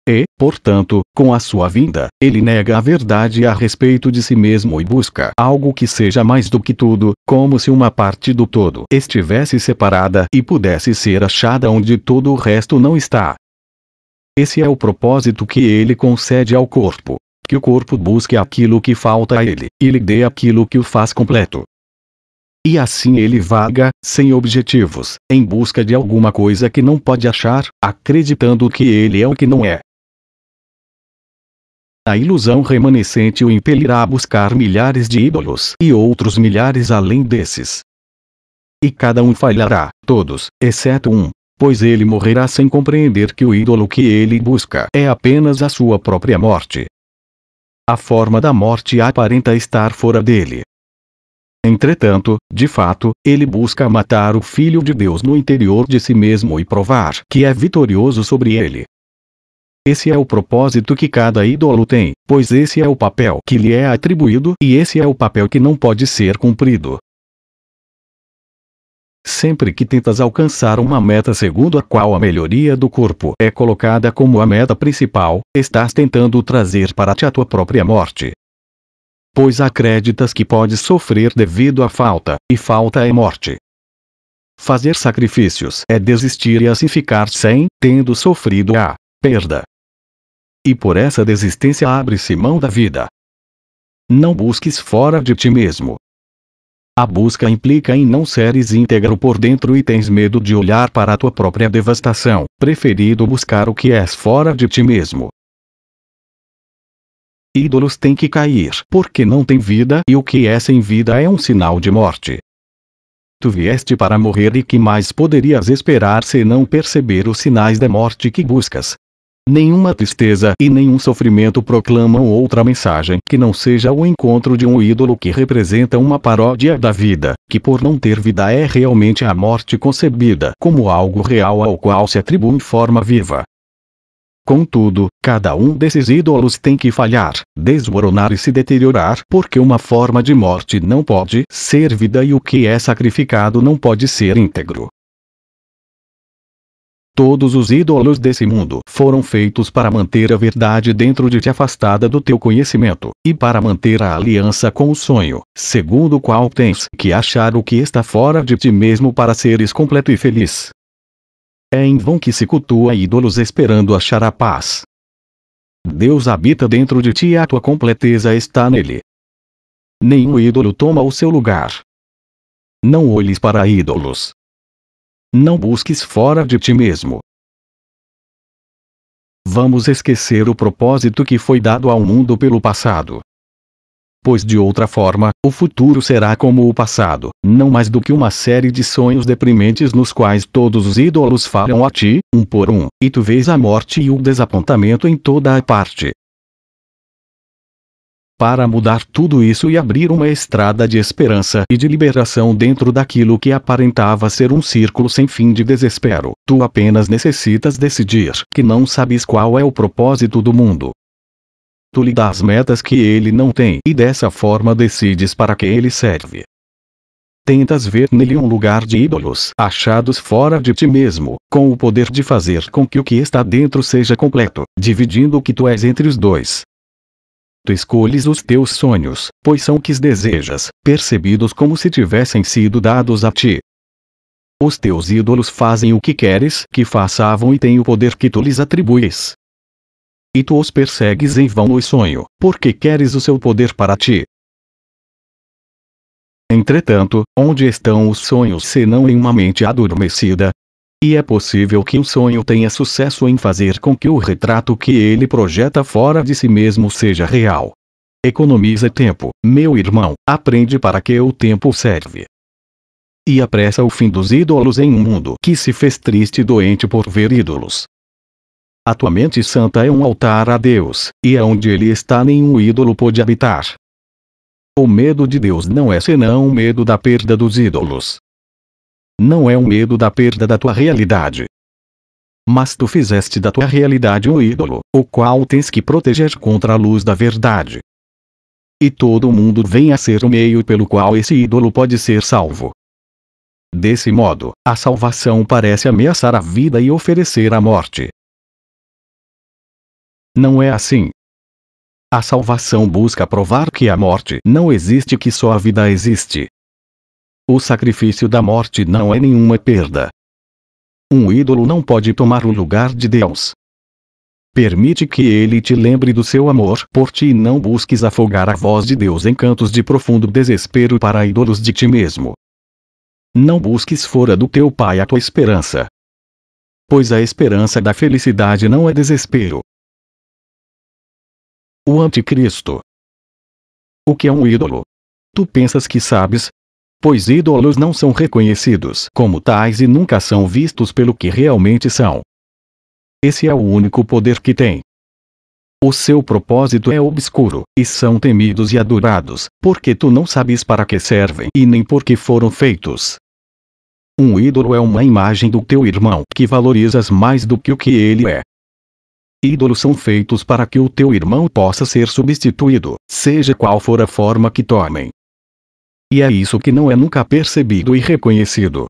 E, portanto, com a sua vinda, ele nega a verdade a respeito de si mesmo e busca algo que seja mais do que tudo, como se uma parte do todo estivesse separada e pudesse ser achada onde todo o resto não está. Esse é o propósito que ele concede ao corpo. Que o corpo busque aquilo que falta a ele, e lhe dê aquilo que o faz completo. E assim ele vaga, sem objetivos, em busca de alguma coisa que não pode achar, acreditando que ele é o que não é. A ilusão remanescente o impelirá a buscar milhares de ídolos e outros milhares além desses. E cada um falhará, todos, exceto um, pois ele morrerá sem compreender que o ídolo que ele busca é apenas a sua própria morte. A forma da morte aparenta estar fora dele. Entretanto, de fato, ele busca matar o Filho de Deus no interior de si mesmo e provar que é vitorioso sobre ele. Esse é o propósito que cada ídolo tem, pois esse é o papel que lhe é atribuído e esse é o papel que não pode ser cumprido. Sempre que tentas alcançar uma meta segundo a qual a melhoria do corpo é colocada como a meta principal, estás tentando trazer para ti a tua própria morte. Pois acreditas que podes sofrer devido à falta, e falta é morte. Fazer sacrifícios é desistir e assim ficar sem, tendo sofrido a perda. E por essa desistência abre-se mão da vida. Não busques fora de ti mesmo, a busca implica em não seres íntegro por dentro e tens medo de olhar para a tua própria devastação, preferido buscar o que és fora de ti mesmo. Ídolos têm que cair, porque não tem vida e o que é sem vida é um sinal de morte. Tu vieste para morrer e que mais poderias esperar se não perceber os sinais da morte que buscas? Nenhuma tristeza e nenhum sofrimento proclamam outra mensagem que não seja o encontro de um ídolo que representa uma paródia da vida, que por não ter vida é realmente a morte concebida como algo real ao qual se atribui forma viva. Contudo, cada um desses ídolos tem que falhar, desmoronar e se deteriorar, porque uma forma de morte não pode ser vida e o que é sacrificado não pode ser íntegro. Todos os ídolos desse mundo foram feitos para manter a verdade dentro de ti afastada do teu conhecimento, e para manter a aliança com o sonho, segundo o qual tens que achar o que está fora de ti mesmo para seres completo e feliz. É em vão que se cultua ídolos esperando achar a paz. Deus habita dentro de ti e a tua completeza está nele. Nenhum ídolo toma o seu lugar. Não olhes para ídolos, não busques fora de ti mesmo. Vamos esquecer o propósito que foi dado ao mundo pelo passado. Pois de outra forma, o futuro será como o passado, não mais do que uma série de sonhos deprimentes nos quais todos os ídolos falam a ti, um por um, e tu vês a morte e o desapontamento em toda a parte para mudar tudo isso e abrir uma estrada de esperança e de liberação dentro daquilo que aparentava ser um círculo sem fim de desespero. Tu apenas necessitas decidir que não sabes qual é o propósito do mundo. Tu lhe das metas que ele não tem e dessa forma decides para que ele serve. Tentas ver nele um lugar de ídolos achados fora de ti mesmo, com o poder de fazer com que o que está dentro seja completo, dividindo o que tu és entre os dois, Tu escolhes os teus sonhos, pois são o que desejas, percebidos como se tivessem sido dados a ti. Os teus ídolos fazem o que queres que façam e têm o poder que tu lhes atribuis. E tu os persegues em vão no sonho, porque queres o seu poder para ti. Entretanto, onde estão os sonhos senão em uma mente adormecida, e é possível que o sonho tenha sucesso em fazer com que o retrato que ele projeta fora de si mesmo seja real. Economiza tempo, meu irmão, aprende para que o tempo serve e apressa o fim dos ídolos em um mundo que se fez triste e doente por ver ídolos. A tua mente santa é um altar a Deus, e aonde ele está nenhum ídolo pode habitar. O medo de Deus não é senão o medo da perda dos ídolos. Não é o medo da perda da tua realidade. Mas tu fizeste da tua realidade um ídolo, o qual tens que proteger contra a luz da verdade. E todo mundo vem a ser o meio pelo qual esse ídolo pode ser salvo. Desse modo, a salvação parece ameaçar a vida e oferecer a morte. Não é assim. A salvação busca provar que a morte não existe, que só a vida existe. O sacrifício da morte não é nenhuma perda. Um ídolo não pode tomar o lugar de Deus. Permite que ele te lembre do seu amor por ti e não busques afogar a voz de Deus em cantos de profundo desespero para ídolos de ti mesmo. Não busques fora do teu Pai a tua esperança. Pois a esperança da felicidade não é desespero. O Anticristo. O que é um ídolo? Tu pensas que sabes, pois ídolos não são reconhecidos como tais e nunca são vistos pelo que realmente são. Esse é o único poder que tem. O seu propósito é obscuro, e são temidos e adorados, porque tu não sabes para que servem e nem por que foram feitos. Um ídolo é uma imagem do teu irmão que valorizas mais do que o que ele é. Ídolos são feitos para que o teu irmão possa ser substituído, seja qual for a forma que tomem. E é isso que não é nunca percebido e reconhecido.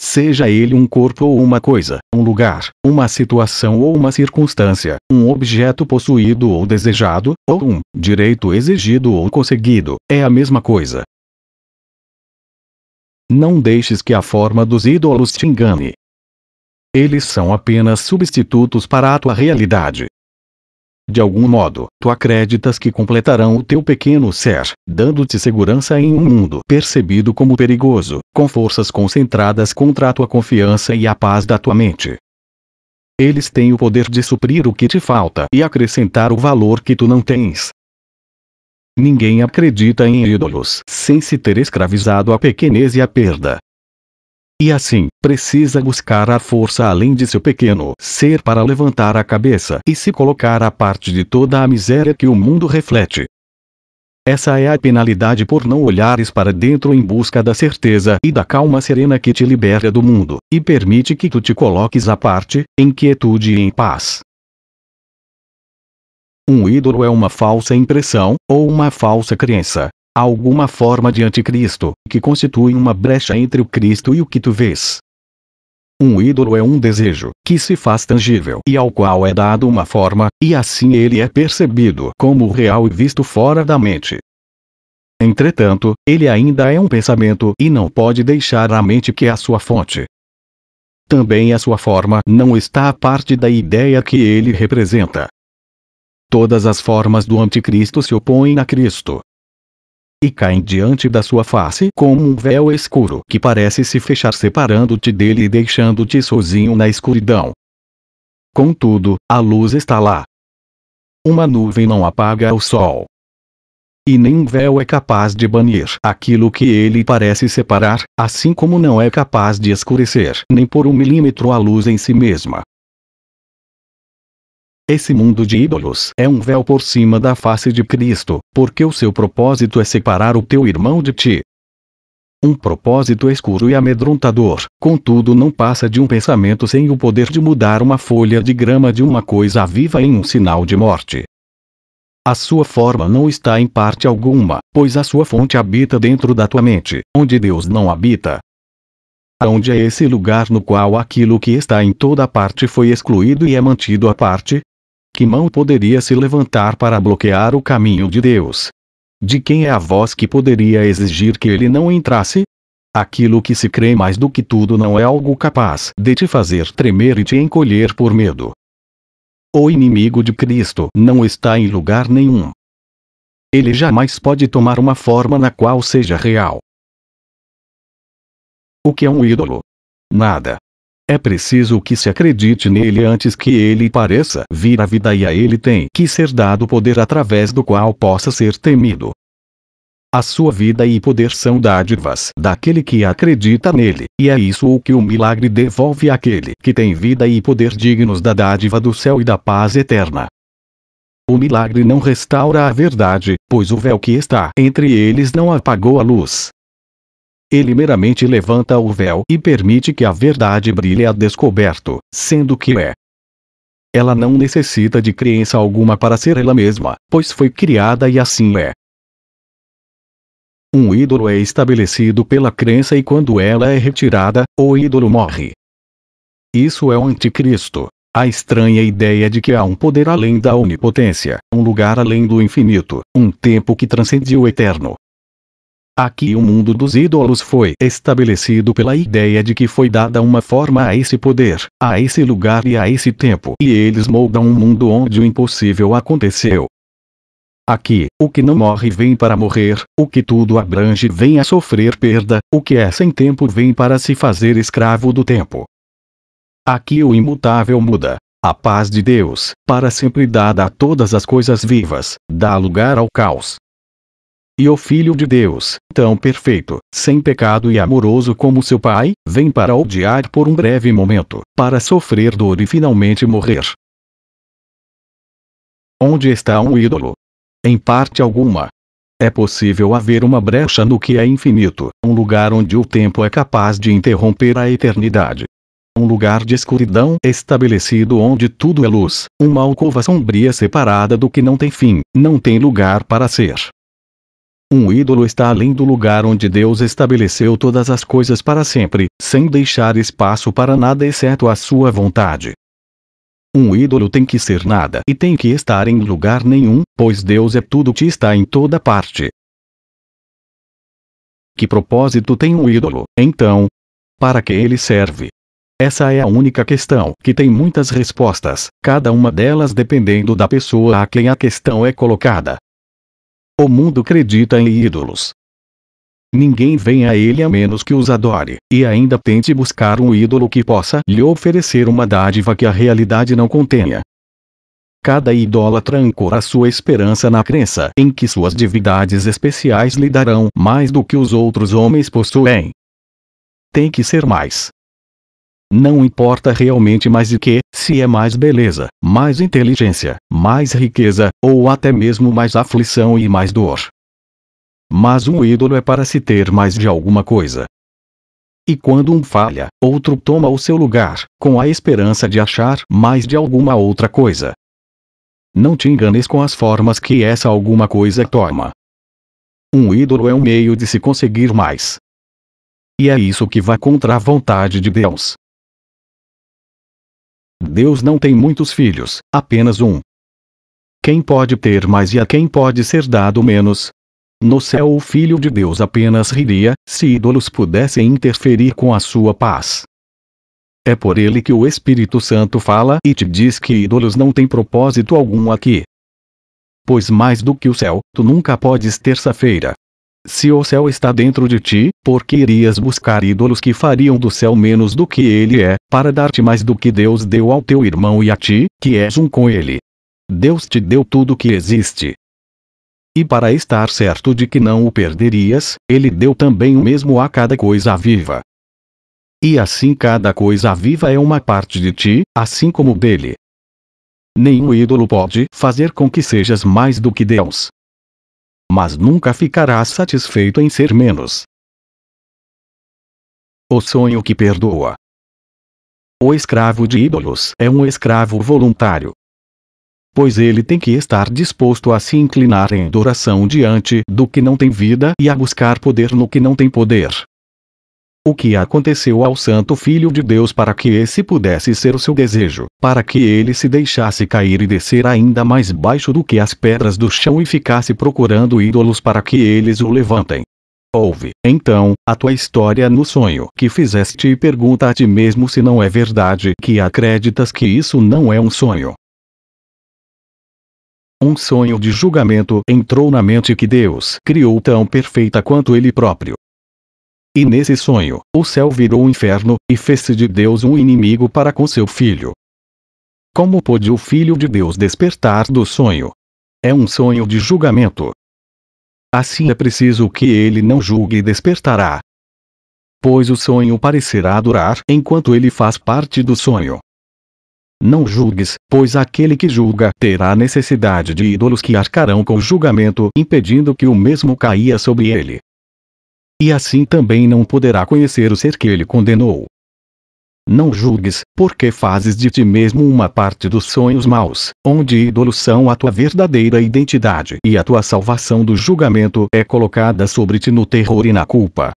Seja ele um corpo ou uma coisa, um lugar, uma situação ou uma circunstância, um objeto possuído ou desejado, ou um direito exigido ou conseguido, é a mesma coisa. Não deixes que a forma dos ídolos te engane. Eles são apenas substitutos para a tua realidade, de algum modo, tu acreditas que completarão o teu pequeno ser, dando-te segurança em um mundo percebido como perigoso, com forças concentradas contra a tua confiança e a paz da tua mente. Eles têm o poder de suprir o que te falta e acrescentar o valor que tu não tens. Ninguém acredita em ídolos sem se ter escravizado à pequenez e à perda. E assim, precisa buscar a força além de seu pequeno ser para levantar a cabeça e se colocar à parte de toda a miséria que o mundo reflete. Essa é a penalidade por não olhares para dentro em busca da certeza e da calma serena que te libera do mundo, e permite que tu te coloques à parte, em quietude e em paz. Um ídolo é uma falsa impressão, ou uma falsa crença, alguma forma de anticristo, que constitui uma brecha entre o Cristo e o que tu vês. Um ídolo é um desejo, que se faz tangível e ao qual é dado uma forma, e assim ele é percebido como real e visto fora da mente. Entretanto, ele ainda é um pensamento e não pode deixar a mente que é a sua fonte. Também a sua forma não está à parte da ideia que ele representa. Todas as formas do anticristo se opõem a Cristo, e caem diante da sua face como um véu escuro que parece se fechar separando-te dele e deixando-te sozinho na escuridão. Contudo, a luz está lá. Uma nuvem não apaga o sol. E um véu é capaz de banir aquilo que ele parece separar, assim como não é capaz de escurecer nem por um milímetro a luz em si mesma. Esse mundo de ídolos é um véu por cima da face de Cristo, porque o seu propósito é separar o teu irmão de ti. Um propósito escuro e amedrontador, contudo não passa de um pensamento sem o poder de mudar uma folha de grama de uma coisa viva em um sinal de morte. A sua forma não está em parte alguma, pois a sua fonte habita dentro da tua mente, onde Deus não habita. Onde é esse lugar no qual aquilo que está em toda parte foi excluído e é mantido à parte? Que mão poderia se levantar para bloquear o caminho de Deus? De quem é a voz que poderia exigir que ele não entrasse? Aquilo que se crê mais do que tudo não é algo capaz de te fazer tremer e te encolher por medo. O inimigo de Cristo não está em lugar nenhum. Ele jamais pode tomar uma forma na qual seja real. O que é um ídolo? Nada. É preciso que se acredite nele antes que ele pareça vir à vida e a ele tem que ser dado poder através do qual possa ser temido. A sua vida e poder são dádivas daquele que acredita nele, e é isso o que o milagre devolve àquele que tem vida e poder dignos da dádiva do céu e da paz eterna. O milagre não restaura a verdade, pois o véu que está entre eles não apagou a luz, ele meramente levanta o véu e permite que a verdade brilhe a descoberto, sendo que é. Ela não necessita de crença alguma para ser ela mesma, pois foi criada e assim é. Um ídolo é estabelecido pela crença e quando ela é retirada, o ídolo morre. Isso é o anticristo. A estranha ideia de que há um poder além da onipotência, um lugar além do infinito, um tempo que transcende o eterno, Aqui o mundo dos ídolos foi estabelecido pela ideia de que foi dada uma forma a esse poder, a esse lugar e a esse tempo, e eles moldam um mundo onde o impossível aconteceu. Aqui, o que não morre vem para morrer, o que tudo abrange vem a sofrer perda, o que é sem tempo vem para se fazer escravo do tempo. Aqui o imutável muda. A paz de Deus, para sempre dada a todas as coisas vivas, dá lugar ao caos. E o Filho de Deus, tão perfeito, sem pecado e amoroso como seu Pai, vem para odiar por um breve momento, para sofrer dor e finalmente morrer. Onde está um ídolo? Em parte alguma. É possível haver uma brecha no que é infinito, um lugar onde o tempo é capaz de interromper a eternidade. Um lugar de escuridão estabelecido onde tudo é luz, uma alcova sombria separada do que não tem fim, não tem lugar para ser, um ídolo está além do lugar onde Deus estabeleceu todas as coisas para sempre, sem deixar espaço para nada exceto a sua vontade. Um ídolo tem que ser nada e tem que estar em lugar nenhum, pois Deus é tudo que está em toda parte. Que propósito tem um ídolo, então? Para que ele serve? Essa é a única questão que tem muitas respostas, cada uma delas dependendo da pessoa a quem a questão é colocada. O mundo acredita em ídolos. Ninguém vem a ele a menos que os adore, e ainda tente buscar um ídolo que possa lhe oferecer uma dádiva que a realidade não contenha. Cada idólatra ancora sua esperança na crença em que suas divindades especiais lhe darão mais do que os outros homens possuem. Tem que ser mais. Não importa realmente mais de que, se é mais beleza, mais inteligência, mais riqueza, ou até mesmo mais aflição e mais dor. Mas um ídolo é para se ter mais de alguma coisa. E quando um falha, outro toma o seu lugar, com a esperança de achar mais de alguma outra coisa. Não te enganes com as formas que essa alguma coisa toma. Um ídolo é um meio de se conseguir mais. E é isso que vai contra a vontade de Deus. Deus não tem muitos filhos, apenas um. Quem pode ter mais e a quem pode ser dado menos? No céu o Filho de Deus apenas riria, se ídolos pudessem interferir com a sua paz. É por ele que o Espírito Santo fala e te diz que ídolos não têm propósito algum aqui. Pois mais do que o céu, tu nunca podes terça-feira, se o céu está dentro de ti, por que irias buscar ídolos que fariam do céu menos do que ele é, para dar-te mais do que Deus deu ao teu irmão e a ti, que és um com ele? Deus te deu tudo que existe. E para estar certo de que não o perderias, ele deu também o mesmo a cada coisa viva. E assim cada coisa viva é uma parte de ti, assim como dele. Nenhum ídolo pode fazer com que sejas mais do que Deus mas nunca ficará satisfeito em ser menos. O sonho que perdoa. O escravo de ídolos é um escravo voluntário. Pois ele tem que estar disposto a se inclinar em adoração diante do que não tem vida e a buscar poder no que não tem poder o que aconteceu ao Santo Filho de Deus para que esse pudesse ser o seu desejo, para que ele se deixasse cair e descer ainda mais baixo do que as pedras do chão e ficasse procurando ídolos para que eles o levantem. Ouve, então, a tua história no sonho que fizeste e pergunta a ti mesmo se não é verdade que acreditas que isso não é um sonho. Um sonho de julgamento entrou na mente que Deus criou tão perfeita quanto ele próprio, e nesse sonho, o céu virou o inferno, e fez-se de Deus um inimigo para com seu filho. Como pôde o filho de Deus despertar do sonho? É um sonho de julgamento. Assim é preciso que ele não julgue e despertará. Pois o sonho parecerá durar enquanto ele faz parte do sonho. Não julgues, pois aquele que julga terá necessidade de ídolos que arcarão com o julgamento, impedindo que o mesmo caia sobre ele e assim também não poderá conhecer o ser que ele condenou. Não julgues, porque fazes de ti mesmo uma parte dos sonhos maus, onde ídolos são a tua verdadeira identidade e a tua salvação do julgamento é colocada sobre ti no terror e na culpa.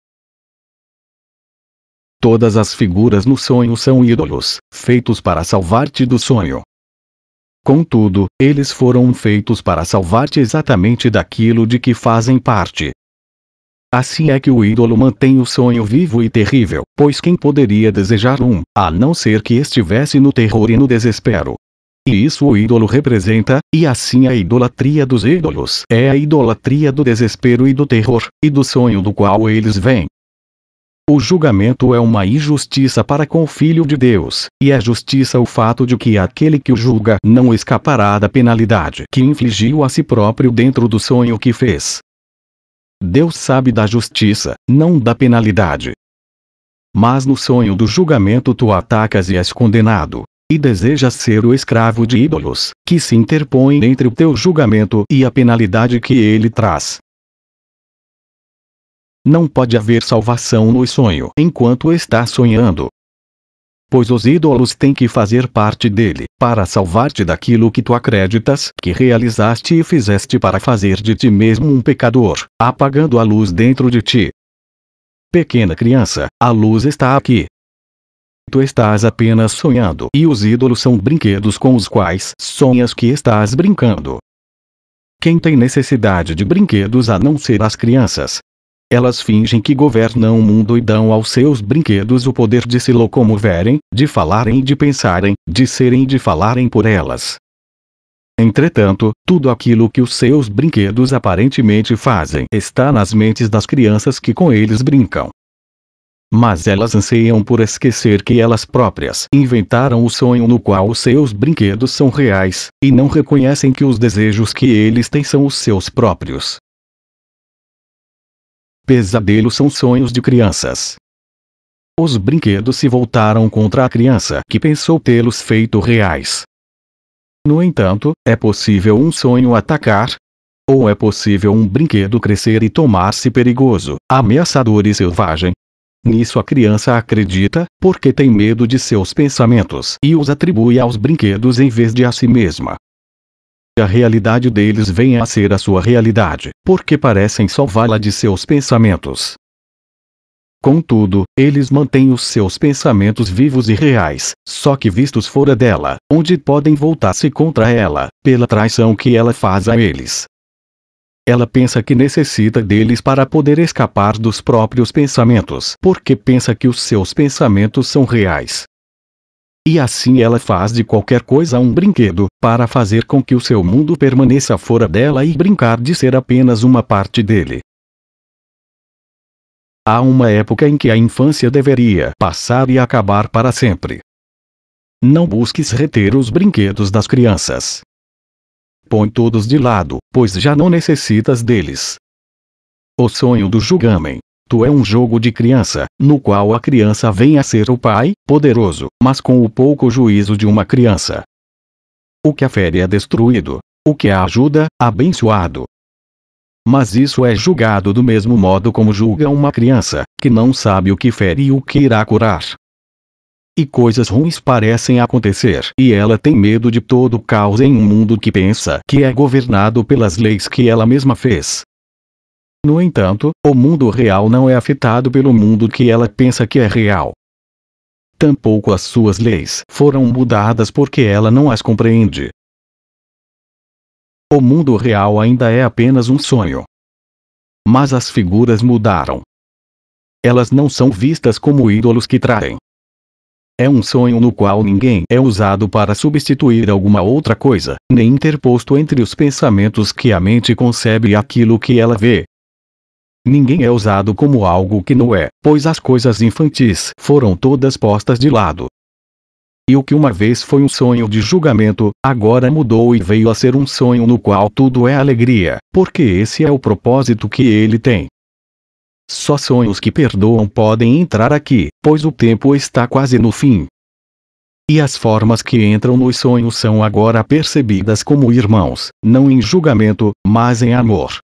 Todas as figuras no sonho são ídolos, feitos para salvar-te do sonho. Contudo, eles foram feitos para salvar-te exatamente daquilo de que fazem parte, Assim é que o ídolo mantém o sonho vivo e terrível, pois quem poderia desejar um, a não ser que estivesse no terror e no desespero? E isso o ídolo representa, e assim a idolatria dos ídolos é a idolatria do desespero e do terror, e do sonho do qual eles vêm. O julgamento é uma injustiça para com o Filho de Deus, e é justiça o fato de que aquele que o julga não escapará da penalidade que infligiu a si próprio dentro do sonho que fez. Deus sabe da justiça, não da penalidade. Mas no sonho do julgamento tu atacas e és condenado, e desejas ser o escravo de ídolos, que se interpõem entre o teu julgamento e a penalidade que ele traz. Não pode haver salvação no sonho enquanto está sonhando, pois os ídolos têm que fazer parte dele, para salvar-te daquilo que tu acreditas que realizaste e fizeste para fazer de ti mesmo um pecador, apagando a luz dentro de ti. Pequena criança, a luz está aqui. Tu estás apenas sonhando e os ídolos são brinquedos com os quais sonhas que estás brincando. Quem tem necessidade de brinquedos a não ser as crianças? Elas fingem que governam o mundo e dão aos seus brinquedos o poder de se locomoverem, de falarem e de pensarem, de serem e de falarem por elas. Entretanto, tudo aquilo que os seus brinquedos aparentemente fazem está nas mentes das crianças que com eles brincam. Mas elas anseiam por esquecer que elas próprias inventaram o sonho no qual os seus brinquedos são reais, e não reconhecem que os desejos que eles têm são os seus próprios. Pesadelos são sonhos de crianças. Os brinquedos se voltaram contra a criança que pensou tê-los feito reais. No entanto, é possível um sonho atacar? Ou é possível um brinquedo crescer e tornar-se perigoso, ameaçador e selvagem? Nisso a criança acredita, porque tem medo de seus pensamentos e os atribui aos brinquedos em vez de a si mesma a realidade deles venha a ser a sua realidade, porque parecem salvá-la de seus pensamentos. Contudo, eles mantêm os seus pensamentos vivos e reais, só que vistos fora dela, onde podem voltar-se contra ela, pela traição que ela faz a eles. Ela pensa que necessita deles para poder escapar dos próprios pensamentos, porque pensa que os seus pensamentos são reais, e assim ela faz de qualquer coisa um brinquedo, para fazer com que o seu mundo permaneça fora dela e brincar de ser apenas uma parte dele. Há uma época em que a infância deveria passar e acabar para sempre. Não busques reter os brinquedos das crianças. Põe todos de lado, pois já não necessitas deles. O sonho do julgamento é um jogo de criança, no qual a criança vem a ser o pai, poderoso, mas com o pouco juízo de uma criança. O que a fere é destruído, o que a ajuda, abençoado. Mas isso é julgado do mesmo modo como julga uma criança, que não sabe o que fere e o que irá curar. E coisas ruins parecem acontecer, e ela tem medo de todo o caos em um mundo que pensa que é governado pelas leis que ela mesma fez. No entanto, o mundo real não é afetado pelo mundo que ela pensa que é real. Tampouco as suas leis foram mudadas porque ela não as compreende. O mundo real ainda é apenas um sonho. Mas as figuras mudaram. Elas não são vistas como ídolos que traem. É um sonho no qual ninguém é usado para substituir alguma outra coisa, nem interposto entre os pensamentos que a mente concebe e aquilo que ela vê. Ninguém é usado como algo que não é, pois as coisas infantis foram todas postas de lado. E o que uma vez foi um sonho de julgamento, agora mudou e veio a ser um sonho no qual tudo é alegria, porque esse é o propósito que ele tem. Só sonhos que perdoam podem entrar aqui, pois o tempo está quase no fim. E as formas que entram nos sonhos são agora percebidas como irmãos, não em julgamento, mas em amor.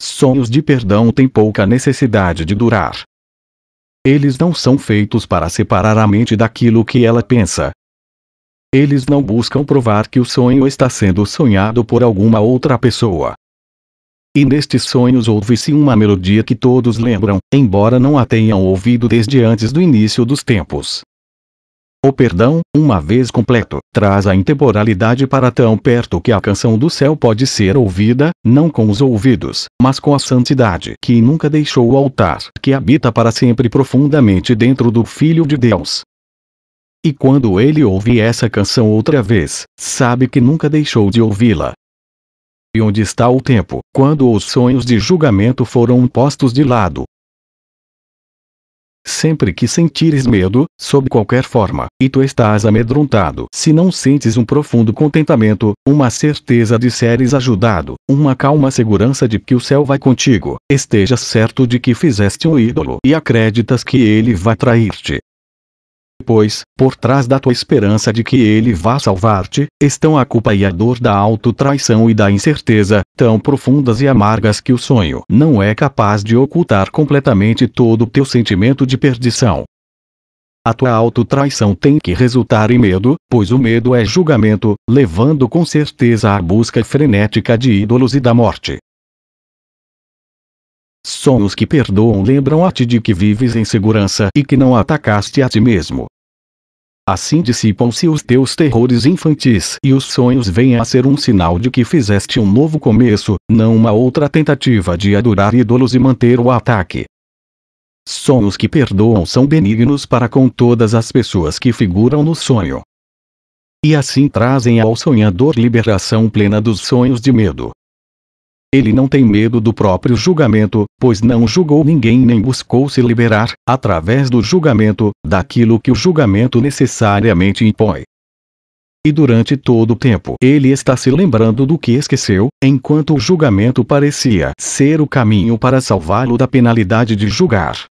Sonhos de perdão têm pouca necessidade de durar. Eles não são feitos para separar a mente daquilo que ela pensa. Eles não buscam provar que o sonho está sendo sonhado por alguma outra pessoa. E nestes sonhos ouve-se uma melodia que todos lembram, embora não a tenham ouvido desde antes do início dos tempos. O perdão, uma vez completo, traz a intemporalidade para tão perto que a canção do céu pode ser ouvida, não com os ouvidos, mas com a santidade que nunca deixou o altar, que habita para sempre profundamente dentro do Filho de Deus. E quando ele ouve essa canção outra vez, sabe que nunca deixou de ouvi-la. E onde está o tempo, quando os sonhos de julgamento foram postos de lado, Sempre que sentires medo, sob qualquer forma, e tu estás amedrontado, se não sentes um profundo contentamento, uma certeza de seres ajudado, uma calma segurança de que o céu vai contigo, estejas certo de que fizeste um ídolo e acreditas que ele vai trair-te. Pois, por trás da tua esperança de que ele vá salvar-te, estão a culpa e a dor da autotraição e da incerteza, tão profundas e amargas que o sonho não é capaz de ocultar completamente todo o teu sentimento de perdição. A tua autotraição tem que resultar em medo, pois o medo é julgamento, levando com certeza à busca frenética de ídolos e da morte. Sonhos os que perdoam lembram a ti de que vives em segurança e que não atacaste a ti mesmo. Assim dissipam-se os teus terrores infantis e os sonhos vêm a ser um sinal de que fizeste um novo começo, não uma outra tentativa de adorar ídolos e manter o ataque. Só os que perdoam são benignos para com todas as pessoas que figuram no sonho. E assim trazem ao sonhador liberação plena dos sonhos de medo. Ele não tem medo do próprio julgamento, pois não julgou ninguém nem buscou se liberar, através do julgamento, daquilo que o julgamento necessariamente impõe. E durante todo o tempo ele está se lembrando do que esqueceu, enquanto o julgamento parecia ser o caminho para salvá-lo da penalidade de julgar.